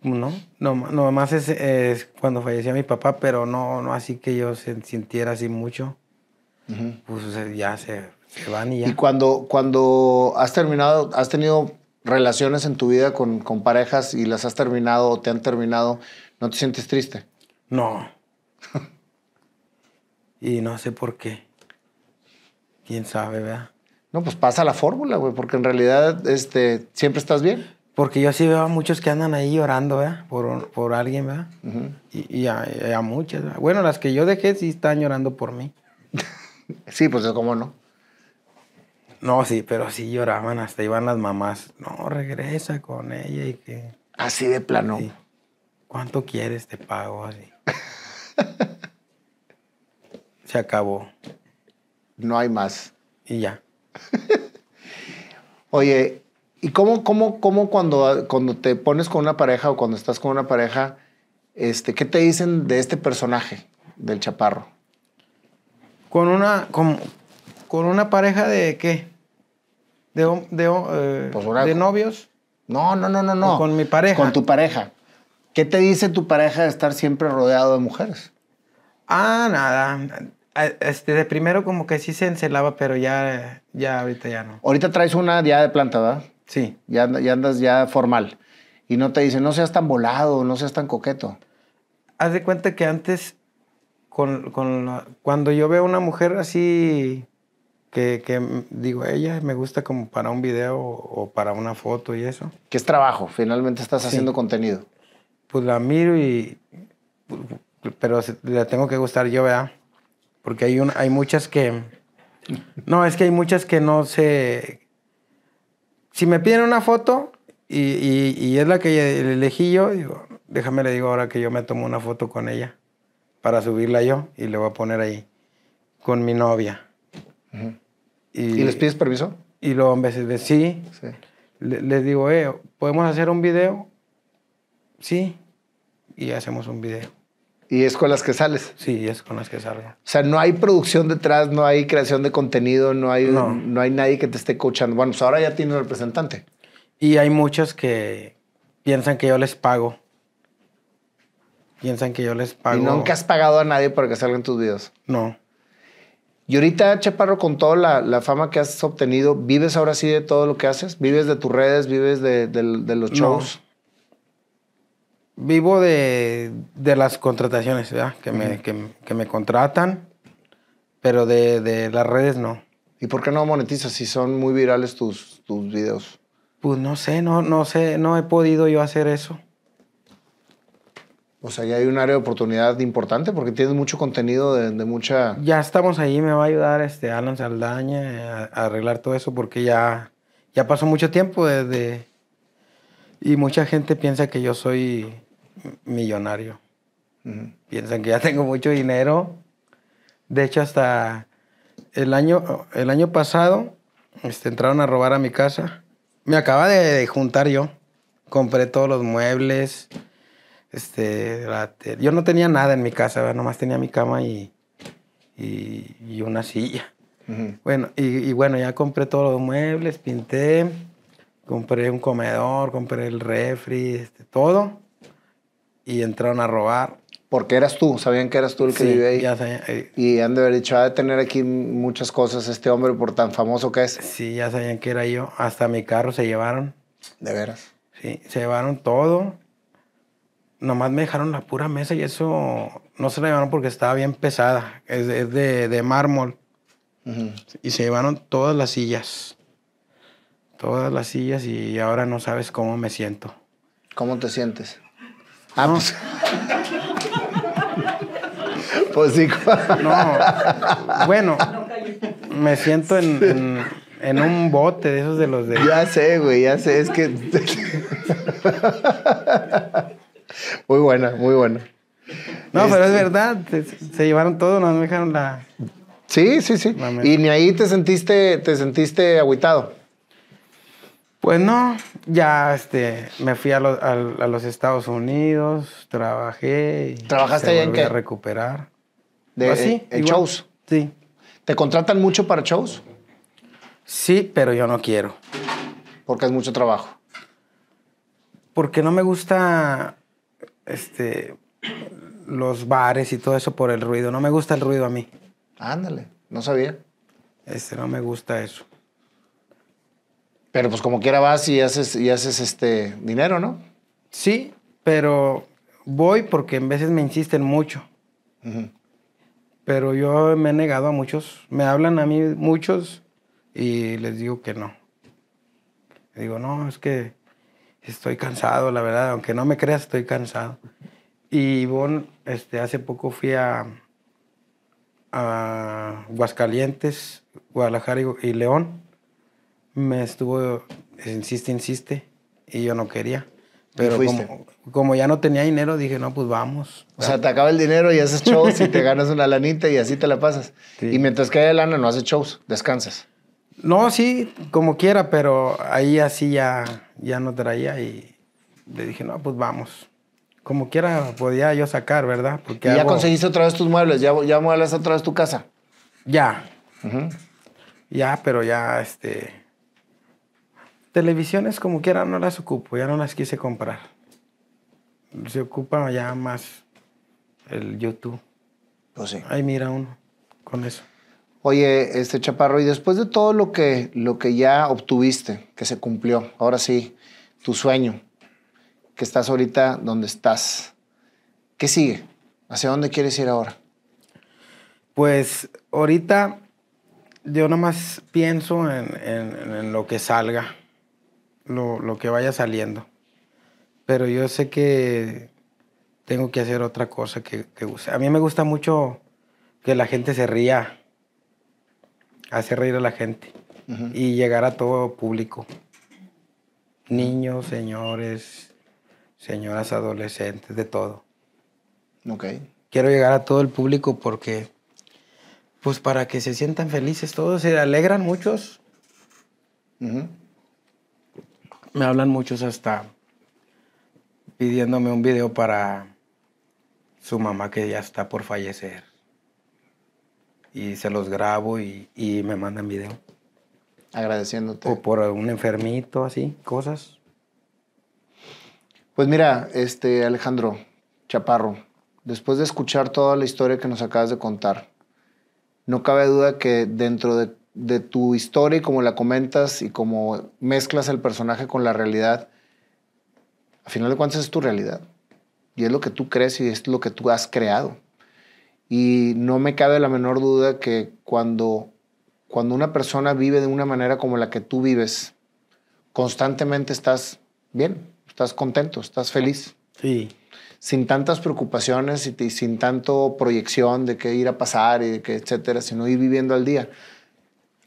No, no, no más es, cuando falleció mi papá, pero no, no así que yo se, sintiera así mucho. Pues ya se, van y ya. Y cuando, cuando has terminado, has tenido relaciones en tu vida con, parejas y las has terminado o te han terminado, ¿no te sientes triste? No. (laughs) y no sé por qué. ¿Quién sabe, verdad? No, pues pasa la fórmula, güey, porque en realidad este, siempre estás bien. Porque yo sí veo a muchos que andan ahí llorando, ¿verdad? Por, alguien, ¿verdad? Y, a, a, muchas, ¿verdad? Bueno, las que yo dejé sí están llorando por mí. (laughs) sí, pues, es como, no? No, sí, pero sí lloraban, hasta iban las mamás. No, regresa con ella y que. Así de plano. ¿Cuánto quieres? Te pago así. (laughs) Se acabó. No hay más. Y ya. (laughs) Oye, ¿y cómo, cómo, cómo cuando, cuando te pones con una pareja o cuando estás con una pareja, este, ¿qué te dicen de este personaje, del chaparro? Con una, con, con una pareja de qué? de, de, eh, pues novios? No, no, no, no, no. Con mi pareja. Con tu pareja. ¿Qué te dice tu pareja de estar siempre rodeado de mujeres? Ah, nada. Ah, este, de primero como que sí se encelaba, pero ya, ya ahorita ya no. Ahorita traes una ya de planta, ¿verdad? Sí. Ya, ya andas ya formal. Y no te dice no seas tan volado, no seas tan coqueto. Haz de cuenta que antes, con, cuando yo veo una mujer así que, mm, digo, ella me gusta como para un video o, para una foto y eso. ¿Qué es trabajo? Finalmente estás haciendo contenido. Pues la miro y... Pero la tengo que gustar yo, ¿verdad? Porque hay, un, hay muchas que... No, es que hay muchas que no sé... Si me piden una foto y, y, es la que elegí yo, digo, déjame le digo ahora que yo me tomo una foto con ella para subirla yo y le voy a poner ahí con mi novia. Y, les pides permiso? Y luego en vez de sí. sí. les digo, eh, ¿podemos hacer un video? Sí. Y hacemos un video. ¿Y es con las que sales? Sí, es con las que salgo. O sea, no hay producción detrás, no hay creación de contenido, no hay, no. hay nadie que te esté coachando. Bueno, pues ahora ya tienes representante. Y hay muchos que piensan que yo les pago. Piensan que yo les pago. ¿Y nunca has pagado a nadie para que salgan tus videos? No. Y ahorita, Chaparro, con toda la, la, fama que has obtenido, ¿vives ahora sí de todo lo que haces? ¿Vives de tus redes? ¿Vives de, los shows? Vivo de, de, las contrataciones, ¿verdad? Que, me, que, me contratan, pero de, las redes no. ¿Y por qué no monetizas si son muy virales tus, tus videos? Pues no sé, no, no sé, no he podido yo hacer eso. O sea, ya hay un área de oportunidad importante porque tienes mucho contenido de, mucha... Ya estamos ahí, me va a ayudar este Alan Saldaña eh, a, arreglar todo eso porque ya, ya pasó mucho tiempo desde... Y mucha gente piensa que yo soy millonario. Piensan que ya tengo mucho dinero. De hecho, hasta el año, el año pasado este, entraron a robar a mi casa. Me acaba de juntar yo. Compré todos los muebles este, yo no tenía nada en mi casa, nomás tenía mi cama y, y, una silla. Bueno, y, bueno, ya compré todos los muebles, pinté, compré un comedor, compré el refri, este, todo. Y entraron a robar. Porque eras tú, sabían que eras tú el que vivía ahí. Eh. y han de haber dicho, de tener aquí muchas cosas este hombre por tan famoso que es. Sí, ya sabían que era yo. Hasta mi carro se llevaron. ¿De veras? Sí, se llevaron todo nomás me dejaron la pura mesa y eso no se la llevaron porque estaba bien pesada, es de, mármol. Y se llevaron todas las sillas, todas las sillas y ahora no sabes cómo me siento. ¿Cómo te sientes? Vamos. Ah, pues, (laughs) pues... sí. no, bueno, me siento en, en, un bote de esos de los de... Ya sé, güey, ya sé, es que... (laughs) Muy buena, muy buena. No, pero es este, verdad, se, llevaron todo, no me dejaron la. Sí, sí, sí. Y ni ahí te sentiste, te sentiste agüitado Pues no, ya este, me fui a, los Estados Unidos, trabajé. Y ¿Trabajaste allá en qué? recuperar. De, pues sí, en shows. Sí. ¿Te contratan mucho para shows? Sí, pero yo no quiero. Porque es mucho trabajo. Porque no me gusta este, los bares y todo eso por el ruido. No me gusta el ruido a mí. Ándale, no sabía. Este, no me gusta eso. Pero pues como quiera vas y haces, y haces este dinero, ¿no? Sí, pero voy porque en veces me insisten mucho. Pero yo me he negado a muchos. Me hablan a mí muchos y les digo que no. Digo, no, es que estoy cansado, la verdad, aunque no me creas, estoy cansado. Y vos este, hace poco fui a, a Guadalajara y, León. Me estuvo, insiste, insiste, y yo no quería. Pero como, ya no tenía dinero, dije, no, pues vamos. O sea, te acaba el dinero y haces shows y te ganas una lanita y así te la pasas. Y mientras que haya lana, no haces shows, descansas. No, sí, como quiera, pero ahí así ya ya no traía y le dije, no, pues vamos. Como quiera podía yo sacar, ¿verdad? Porque ya conseguiste otra vez tus muebles, ya, ya muebles otra vez tu casa. Ya. Ya, pero ya, este... Televisiones como quiera no las ocupo, ya no las quise comprar. Se ocupa ya más el YouTube. Pues Ahí mira uno con eso. Oye, este Chaparro, y después de todo lo que, lo que ya obtuviste, que se cumplió, ahora sí, tu sueño, que estás ahorita donde estás, ¿qué sigue? ¿Hacia dónde quieres ir ahora? Pues ahorita yo más pienso en, lo que salga, lo, que vaya saliendo. Pero yo sé que tengo que hacer otra cosa que, que A mí me gusta mucho que la gente se ría hacer reír a la gente y llegar a todo público. Niños, señores, señoras adolescentes, de todo. Ok. Quiero llegar a todo el público porque, pues para que se sientan felices todos, se alegran muchos. Me hablan muchos hasta pidiéndome un video para su mamá que ya está por fallecer y se los grabo y, me mandan video. Agradeciéndote. O por un enfermito, así, cosas. Pues mira, este Alejandro Chaparro, después de escuchar toda la historia que nos acabas de contar, no cabe duda que dentro de, de tu historia y como la comentas y como mezclas el personaje con la realidad, al final de cuentas es tu realidad. Y es lo que tú crees y es lo que tú has creado. Y no me cabe la menor duda que cuando, cuando una persona vive de una manera como la que tú vives, constantemente estás bien, estás contento, estás feliz. Sí. Sin tantas preocupaciones y, sin tanto proyección de qué ir a pasar y etcétera, sino ir viviendo al día.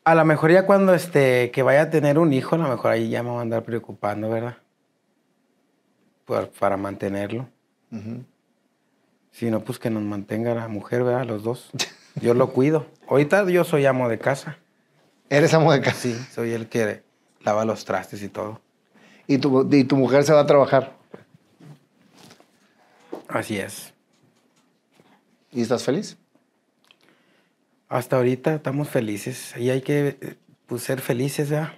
A lo mejor ya cuando este, que vaya a tener un hijo, a lo mejor ahí ya me va a andar preocupando, ¿verdad? para mantenerlo no, pues que nos mantenga la mujer, ¿verdad? Los dos. Yo lo cuido. Ahorita yo soy amo de casa. ¿Eres amo de casa? Sí, soy el que lava los trastes y todo. ¿Y tu, y tu mujer se va a trabajar? Así es. ¿Y estás feliz? Hasta ahorita estamos felices y hay que eh, pues, ser felices, ¿verdad?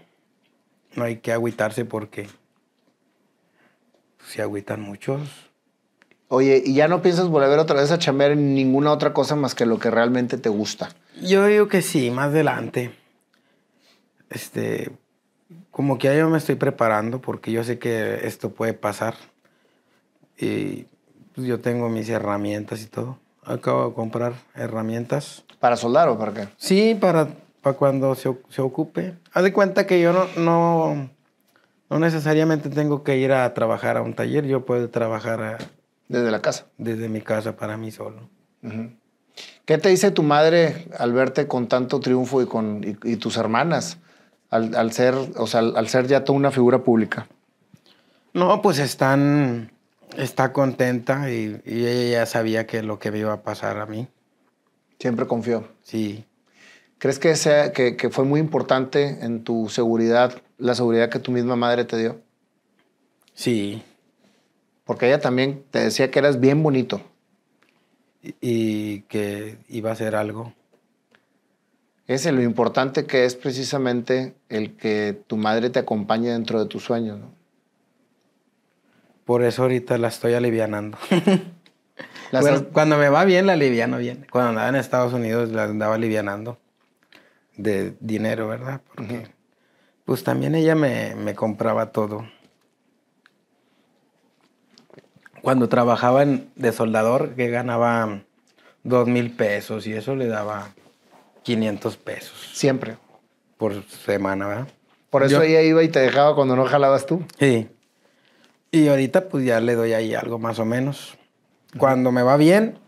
No hay que agüitarse porque pues, se agüitan muchos Oye, ¿y ya no piensas volver otra vez a chambear en ninguna otra cosa más que lo que realmente te gusta? Yo digo que sí, más adelante. Este, como que ya yo me estoy preparando porque yo sé que esto puede pasar. Y pues, yo tengo mis herramientas y todo. Acabo de comprar herramientas. ¿Para soldar o para qué? Sí, para, para cuando se, se ocupe. Haz de cuenta que yo no, no, no necesariamente tengo que ir a trabajar a un taller. Yo puedo trabajar a ¿Desde la casa? Desde mi casa para mí solo. ¿Qué te dice tu madre al verte con tanto triunfo y, con, tus hermanas? Al, ser, o sea, al, ser ya tú una figura pública. No, pues están, está contenta y, ella ya sabía que lo que me iba a pasar a mí. Siempre confió. Sí. ¿Crees que, sea, que fue muy importante en tu seguridad la seguridad que tu misma madre te dio? Sí, porque ella también te decía que eras bien bonito. Y, que iba a hacer algo. Ese es lo importante que es precisamente el que tu madre te acompañe dentro de tus sueños. Por eso ahorita la estoy alivianando. (laughs) Cuando me va bien, la aliviano bien. Cuando andaba en Estados Unidos, la andaba alivianando de dinero, ¿verdad? Porque pues también ella me compraba todo cuando trabajaba en, de soldador que ganaba dos mil pesos y eso le daba 500 pesos. Siempre. Por semana, ¿verdad? Por eso ella iba y te dejaba cuando no jalabas tú. Sí. Y ahorita pues ya le doy ahí algo más o menos. Cuando me va bien,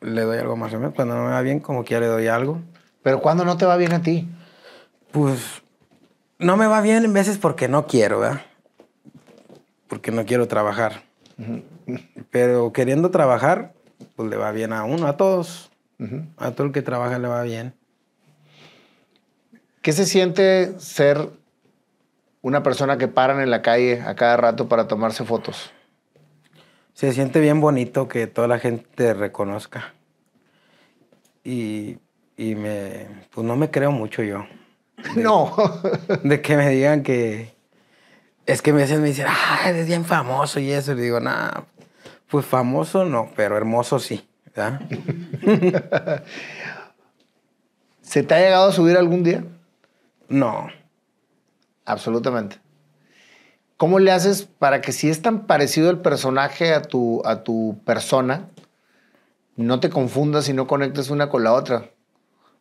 le doy algo más o menos. Cuando no me va bien, como que ya le doy algo. Pero cuando no te va bien a ti? Pues no me va bien en veces porque no quiero, ¿verdad? Porque no quiero trabajar. Pero queriendo trabajar, pues le va bien a uno, a todos. A todo el que trabaja le va bien. ¿Qué se siente ser una persona que paran en la calle a cada rato para tomarse fotos? Se siente bien bonito que toda la gente reconozca. Y, y me, pues no me creo mucho yo. no. De que me digan que, es que me decían, me dicen, ah, eres bien famoso y eso. Y digo, nada, pues famoso no, pero hermoso sí. (laughs) ¿Se te ha llegado a subir algún día? No. Absolutamente. ¿Cómo le haces para que si es tan parecido el personaje a tu, a tu persona, no te confundas y no conectes una con la otra?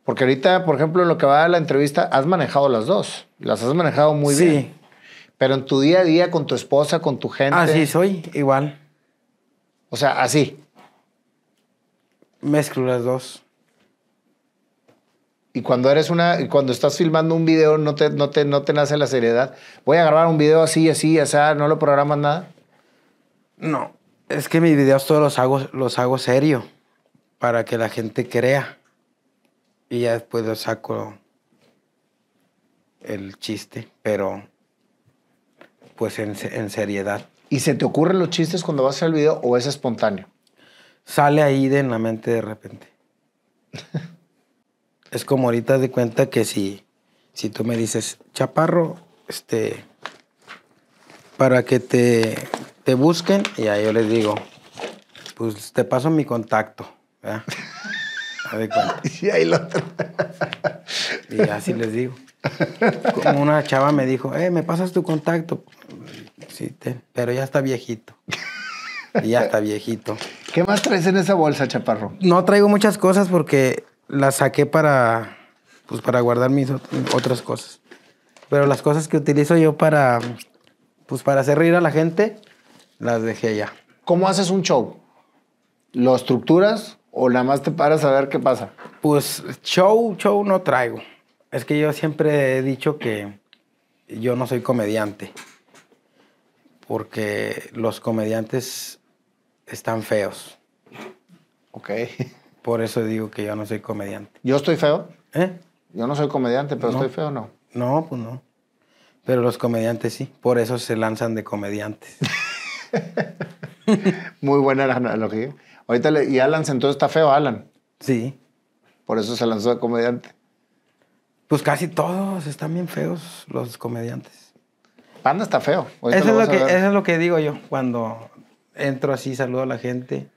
Porque ahorita, por ejemplo, en lo que va a la entrevista, has manejado las dos. Las has manejado muy sí. bien. Pero en tu día a día, con tu esposa, con tu gente. Así soy, igual. O sea, así. Mezclo las dos. Y cuando eres una, cuando estás filmando un video, no te, no te, no te nace la seriedad. Voy a grabar un video así, así, así, no lo programas nada. No, es que mis videos todos los hago, los hago serio para que la gente crea. Y ya después saco el chiste, pero pues en, seriedad. ¿Y se te ocurren los chistes cuando vas a hacer el video o es espontáneo? Sale ahí de la mente de repente. (laughs) es como ahorita de cuenta que si, si tú me dices, chaparro, este, para que te, busquen, y ahí yo les digo, pues te paso mi contacto. ¿verdad? (laughs) Y ahí lo Y así les digo. Como una chava me dijo, eh, ¿me pasas tu contacto? Sí, pero ya está viejito. ya está viejito. ¿Qué más traes en esa bolsa, chaparro? No traigo muchas cosas porque las saqué para, pues, para guardar mis otras cosas. Pero las cosas que utilizo yo para, pues, para hacer reír a la gente, las dejé ya ¿Cómo haces un show? ¿Lo estructuras o nada más te paras a ver qué pasa? Pues show, show no traigo. Es que yo siempre he dicho que yo no soy comediante, porque los comediantes están feos. Ok. Por eso digo que yo no soy comediante. ¿Yo estoy feo? ¿Eh? Yo no soy comediante, pero estoy feo, ¿no? No, pues no. Pero los comediantes sí, por eso se lanzan de comediantes. (laughs) Muy buena la analogía. Ahorita le, y Alan entonces está feo, Alan. Sí. Por eso se lanzó de comediante. Pues casi todos están bien feos los comediantes. Panda está feo. Eso es, lo que, digo yo cuando entro así, saludo a la gente.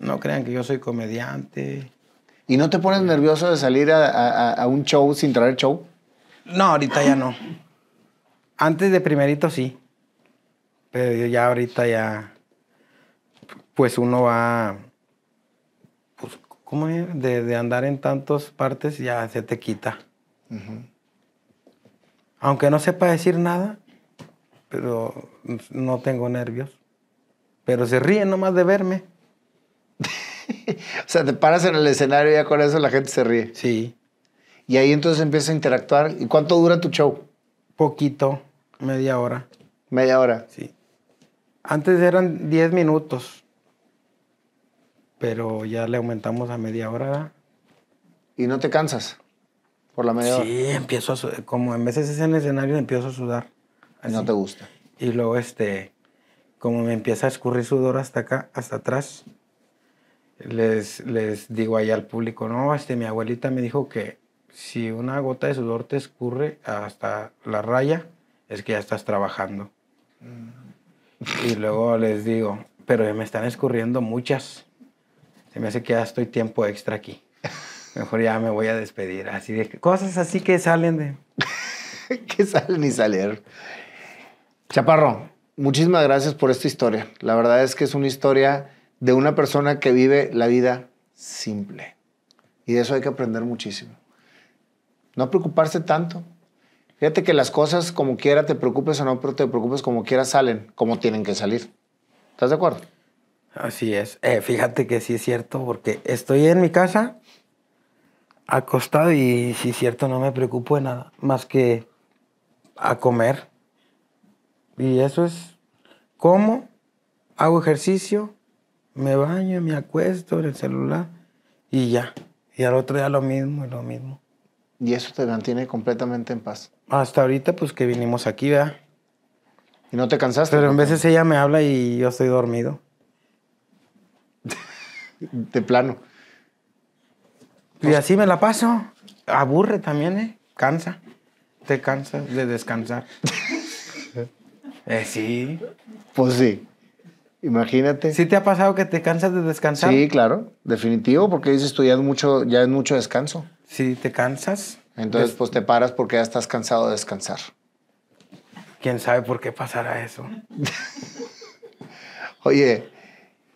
No crean que yo soy comediante. ¿Y no te pones nervioso de salir a, un show sin traer show? No, ahorita ya no. Antes de primerito sí. Pero ya ahorita ya. Pues uno va. Pues, ¿cómo es? De, de andar en tantas partes ya se te quita. Aunque no sepa decir nada, pero no tengo nervios. Pero se ríen nomás de verme. (laughs) o sea, te paras en el escenario y ya con eso la gente se ríe. Sí. Y ahí entonces empieza a interactuar. ¿Y cuánto dura tu show? Poquito, media hora. Media hora. Sí. Antes eran 10 minutos, pero ya le aumentamos a media hora. ¿Y no te cansas? por Sí, empiezo a sudar. Como en veces es en el escenario, empiezo a sudar. No te gusta. Y luego, este, como me empieza a escurrir sudor hasta acá, hasta atrás, les, les digo ahí al público, no, este, mi abuelita me dijo que si una gota de sudor te escurre hasta la raya, es que ya estás trabajando. Y luego les digo, pero me están escurriendo muchas. Se me hace que ya estoy tiempo extra aquí. Mejor ya me voy a despedir. Así de cosas así que salen de. (laughs) que salen y salen Chaparro, muchísimas gracias por esta historia. La verdad es que es una historia de una persona que vive la vida simple. Y de eso hay que aprender muchísimo. No preocuparse tanto. Fíjate que las cosas, como quiera, te preocupes o no, pero te preocupes como quiera, salen como tienen que salir. ¿Estás de acuerdo? Así es. Eh, fíjate que sí es cierto, porque estoy en mi casa acostado y si es cierto no me preocupo de nada más que a comer. Y eso es como, hago ejercicio, me baño, me acuesto en el celular y ya. Y al otro día lo mismo lo mismo. ¿Y eso te mantiene completamente en paz? Hasta ahorita pues que vinimos aquí, ¿verdad? ¿Y no te cansaste? Pero en veces ella me habla y yo estoy dormido. De plano. Y así me la paso. Aburre también, ¿eh? Cansa. Te cansas de descansar. (laughs) eh, sí. Pues sí. Imagínate. ¿Sí te ha pasado que te cansas de descansar? Sí, claro. Definitivo, porque dices tú ya mucho, ya es mucho descanso. Sí, te cansas. Entonces, pues te paras porque ya estás cansado de descansar. ¿Quién sabe por qué pasará eso? (laughs) Oye,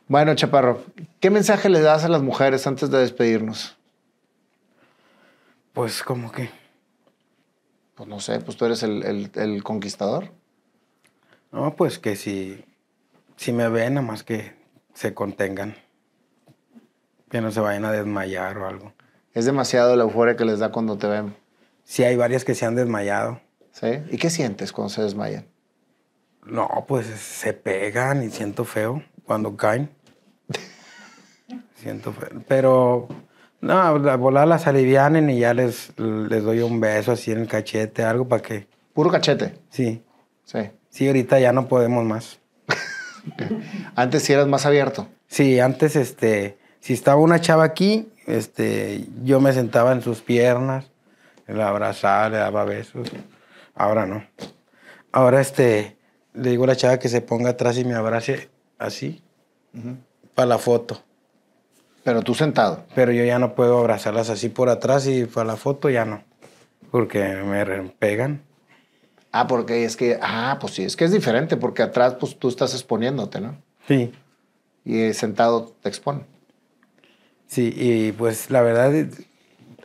bueno, Chaparro, ¿qué mensaje le das a las mujeres antes de despedirnos? Pues como que... Pues no sé, pues tú eres el, el, el conquistador. No, pues que si, si me ven, nada más que se contengan. Que no se vayan a desmayar o algo. Es demasiado la euforia que les da cuando te ven. Sí, hay varias que se han desmayado. ¿Sí? ¿Y qué sientes cuando se desmayan? No, pues se pegan y siento feo cuando caen. (laughs) siento feo. Pero no, la volada las alivianen y ya les, les doy un beso así en el cachete, algo para que. Puro cachete. Sí. Sí. Sí, ahorita ya no podemos más. (laughs) antes sí eras más abierto. Sí, antes, este, si estaba una chava aquí, este, yo me sentaba en sus piernas, la abrazaba, le daba besos. Ahora no. Ahora, este, le digo a la chava que se ponga atrás y me abrace así, para la foto. Pero tú sentado. Pero yo ya no puedo abrazarlas así por atrás y para la foto ya no. Porque me pegan. Ah, porque es que, ah, pues sí, es que es diferente, porque atrás pues tú estás exponiéndote, ¿no? Sí. Y eh, sentado te expone. Sí, y pues la verdad,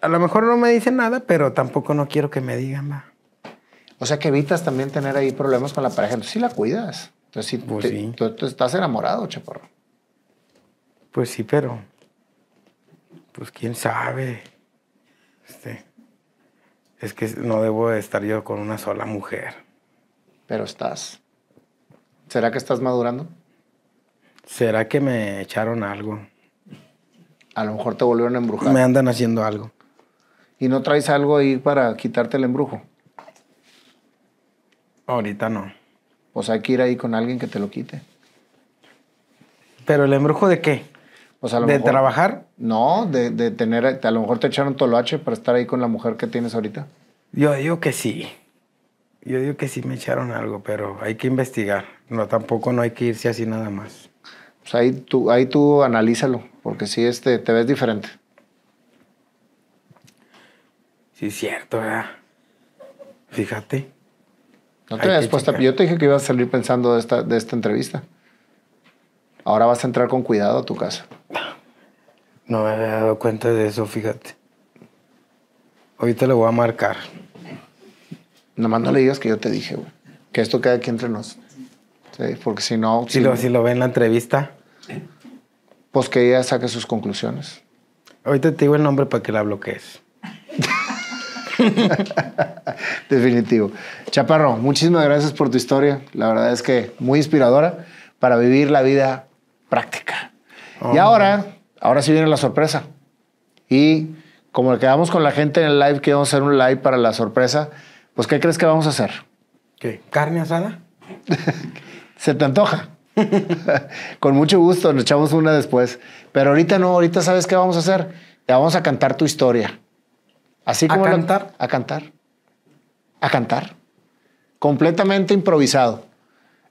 a lo mejor no me dicen nada, pero tampoco no quiero que me digan, más O sea que evitas también tener ahí problemas con la pareja, entonces sí la cuidas. Entonces sí, pues sí. Tú, tú estás enamorado, Chaporro. Pues sí, pero pues quién sabe. Este, es que no debo estar yo con una sola mujer. Pero estás. ¿Será que estás madurando? ¿Será que me echaron algo? A lo mejor te volvieron a embrujar. Me andan haciendo algo. ¿Y no traes algo ahí para quitarte el embrujo? Ahorita no. Pues hay que ir ahí con alguien que te lo quite. ¿Pero el embrujo de qué? ¿De trabajar? No, de, tener, a lo mejor te echaron toloache para estar ahí con la mujer que tienes ahorita. Yo digo que sí. Yo digo que sí me echaron algo, pero hay que investigar. No, tampoco no hay que irse así nada más. Pues ahí tú, ahí tú analízalo, porque sí este, te ves diferente. Sí, es cierto, ¿verdad? Fíjate. No te Yo te dije que ibas a salir pensando esta, de esta entrevista. Ahora vas a entrar con cuidado a tu casa. No me he dado cuenta de eso, fíjate. Ahorita lo voy a marcar. Nomás no le digas que yo te dije, güey. Que esto queda aquí entre nos. porque si no... Si, lo, si lo ve en la entrevista. Pues que ella saque sus conclusiones. Ahorita te digo el nombre para que la bloquees. (laughs) Definitivo. Chaparro, muchísimas gracias por tu historia. La verdad es que muy inspiradora para vivir la vida práctica. Oh, y ahora, ahora sí viene la sorpresa. Y como quedamos con la gente en el live, que íbamos a hacer un live para la sorpresa, pues ¿qué crees que vamos a hacer? ¿Qué? ¿Carne asada? (laughs) Se te antoja. (laughs) con mucho gusto, nos echamos una después. Pero ahorita no, ahorita sabes qué vamos a hacer. Te vamos a cantar tu historia. Así como ¿A cantar? a cantar. A cantar. Completamente improvisado.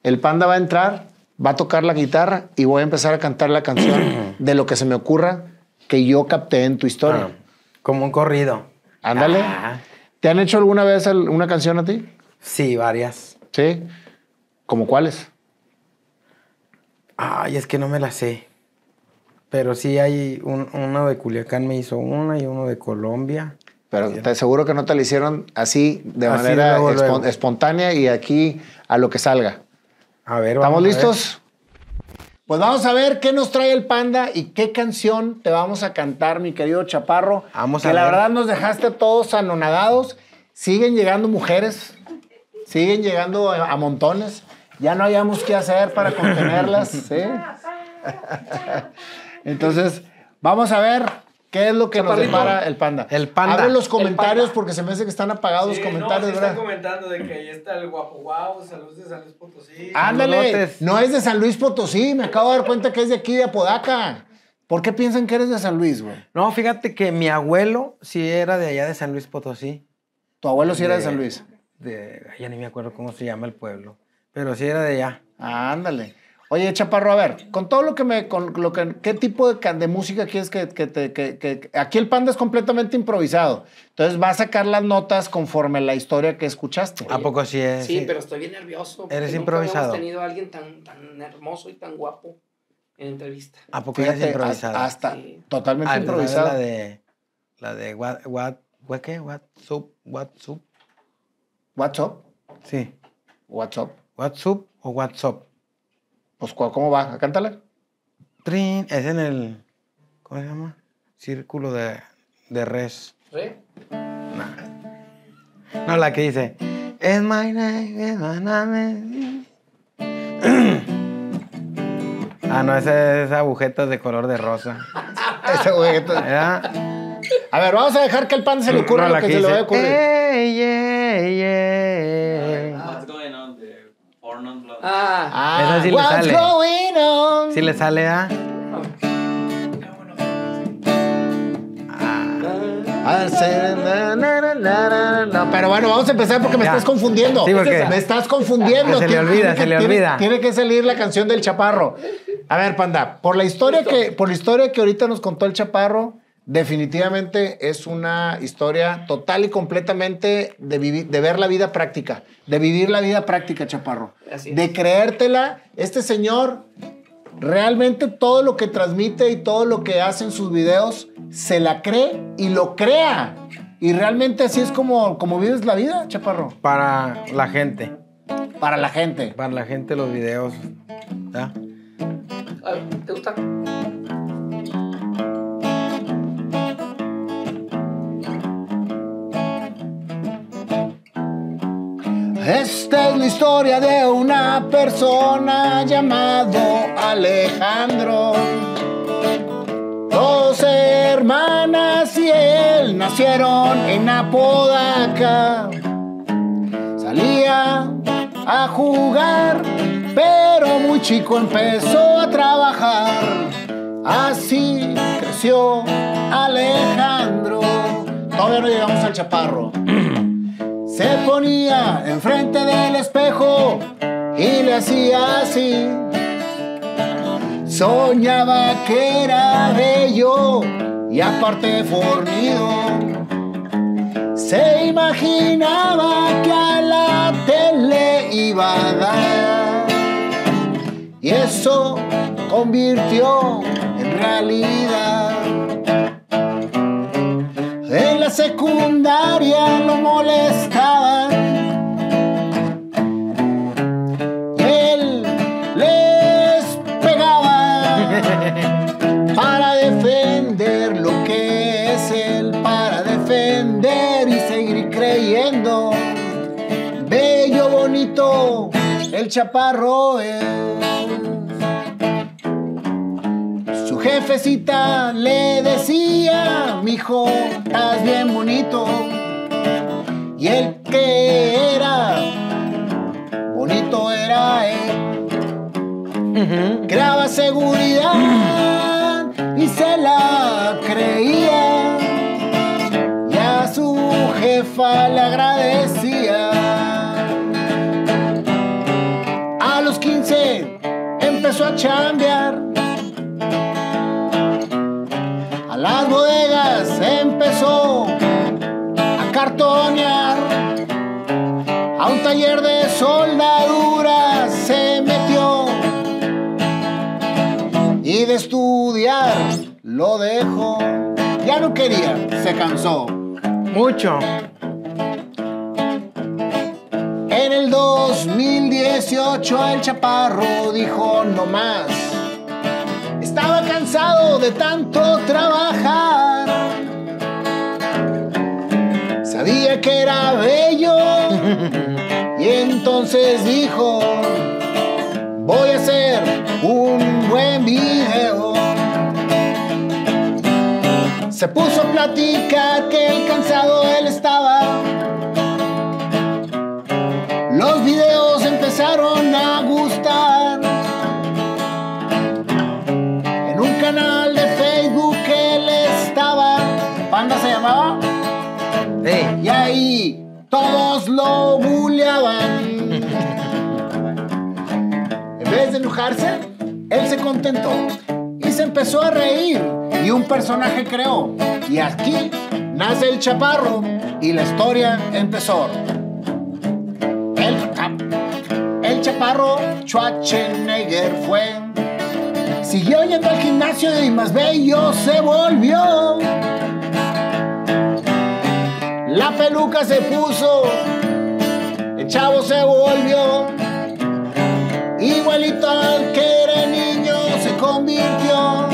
El panda va a entrar va a tocar la guitarra y voy a empezar a cantar la canción (clears throat) de lo que se me ocurra que yo capté en tu historia. Ah, como un corrido. Ándale. ¿Te han hecho alguna vez una canción a ti? Sí, varias. ¿Sí? ¿Como cuáles? Ay, es que no me la sé. Pero sí hay uno de Culiacán me hizo una y uno de Colombia. Pero te aseguro que no te la hicieron así de manera espontánea y aquí a lo que salga. A ver, ¿estamos listos? Pues vamos a ver qué nos trae el panda y qué canción te vamos a cantar, mi querido Chaparro. Vamos que la verdad nos dejaste todos anonadados. Siguen llegando mujeres, siguen llegando a, montones. Ya no hayamos qué hacer para contenerlas. (laughs) Entonces, vamos a ver ¿Qué es lo que nos depara el panda? El panda. Abre los comentarios porque se me hace que están apagados los comentarios, no, sí comentando de que ahí está el guapo guau, saludos de San Luis Potosí. Ándale, no es de San Luis Potosí, me acabo de dar cuenta que es de aquí, de Apodaca. ¿Por qué piensan que eres de San Luis, güey? No, fíjate que mi abuelo sí era de allá de San Luis Potosí. ¿Tu abuelo sí era de San Luis? ya ni me acuerdo cómo se llama el pueblo, pero sí era de allá. ándale. Oye, Chaparro, a ver, con todo lo que me. lo ¿Qué tipo de, de música quieres que, que te. aquí el panda es completamente improvisado. Entonces va a sacar las notas conforme la historia que escuchaste. ¿A poco sí es? Sí, pero estoy bien nervioso. Eres improvisado. Hemos tenido a alguien tan, hermoso y tan guapo en entrevista. ¿A poco ya eres improvisado? Hasta. Totalmente ah, improvisado. La de. La de. What, what, what, ¿Qué? What, up? what, sup ¿What's up? Sí. ¿What's up? ¿What's o What's pues, ¿cómo va? Cántala. es en el. ¿Cómo se llama? Círculo de, de res. ¿Sí? No. no, la que dice. Es my name, es my name. (clears throat) ah, no, esa es agujetas de color de rosa. (laughs) esa agujeta. A ver, vamos a dejar que el pan se le ocurra lo que, se le vaya a ocurrir. Hey, yeah, yeah. Ah, esa sí le sale. Going Sí le sale, ¿ah? ah. ah pero bueno, vamos a empezar porque me estás confundiendo. Sí, me estás confundiendo. Ah, se le olvida, se le olvida. tiene que salir la canción del chaparro. A ver, panda, por la historia que, por la historia que ahorita nos contó el chaparro, definitivamente es una historia total y completamente de, de ver la vida práctica, de vivir la vida práctica, Chaparro. De creértela, este señor realmente todo lo que transmite y todo lo que hace en sus videos se la cree y lo crea. Y realmente así es como, como vives la vida, Chaparro. Para la gente. Para la gente. Para la gente los videos. ¿Te gusta? Esta es la historia de una persona llamado Alejandro. Dos hermanas y él nacieron en Apodaca. Salía a jugar, pero muy chico empezó a trabajar. Así creció Alejandro. Todavía no llegamos al chaparro. Se ponía enfrente del espejo y le hacía así. Soñaba que era bello y aparte fornido. Se imaginaba que a la tele iba a dar. Y eso convirtió en realidad. secundaria lo molestaba él les pegaba (laughs) para defender lo que es él, para defender y seguir creyendo. Bello, bonito, el chaparro él jefecita le decía, mijo, estás bien bonito. Y el que era bonito era él. graba seguridad y se la creía. Y a su jefa le agradecía. A los 15 empezó a chambear las bodegas empezó a cartonear. A un taller de soldadura se metió y de estudiar lo dejó. Ya no quería, se cansó. Mucho. En el 2018 el chaparro dijo no más estaba cansado de tanto trabajar. Sabía que era bello y entonces dijo, voy a ser un buen video. Se puso a platicar que el cansado él estaba él se contentó y se empezó a reír y un personaje creó. Y aquí nace el chaparro y la historia empezó. El, el chaparro Schwarzenegger fue. Siguió yendo al gimnasio y más bello se volvió. La peluca se puso, el chavo se volvió que era niño se convirtió.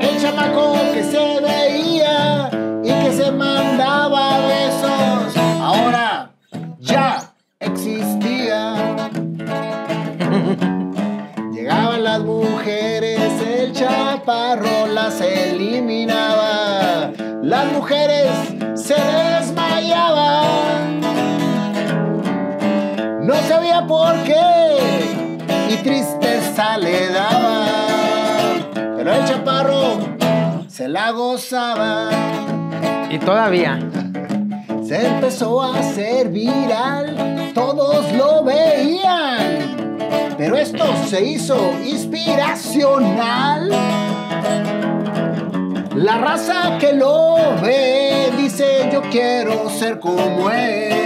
El chamaco que se veía y que se mandaba besos, ahora ya existía. (laughs) Llegaban las mujeres, el chaparro las eliminaba. Las mujeres se desmayaban. qué y tristeza le daba. Pero el chaparro se la gozaba. Y todavía. Se empezó a hacer viral, todos lo veían. Pero esto se hizo inspiracional. La raza que lo ve dice yo quiero ser como él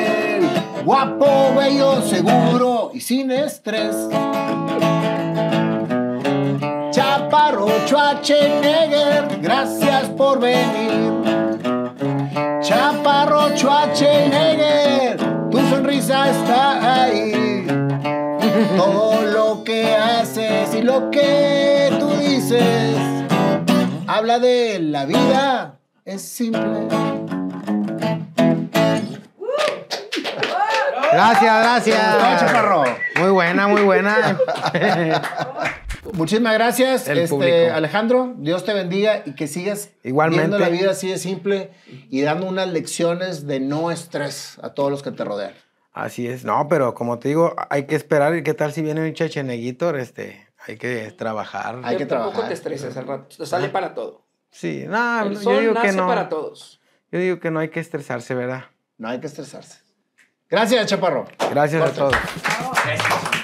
guapo, bello, seguro y sin estrés. Chaparro Schwarzenegger, gracias por venir. Chaparro Schwarzenegger, tu sonrisa está ahí. Todo lo que haces y lo que tú dices habla de la vida, es simple. Gracias, gracias. Muy buena, muy buena. Muchísimas gracias, este, Alejandro. Dios te bendiga y que sigas Igualmente. la vida así de simple y dando unas lecciones de no estrés a todos los que te rodean. Así es. No, pero como te digo, hay que esperar. ¿Y qué tal si viene un checheneguito, Este, hay que trabajar. Hay que Tampoco te estreses al rato. Sale ah. para todo. Sí, no, yo digo que no. para todos. Yo digo que no hay que estresarse, ¿verdad? No hay que estresarse. Gracias, Chaparro. Gracias a todos.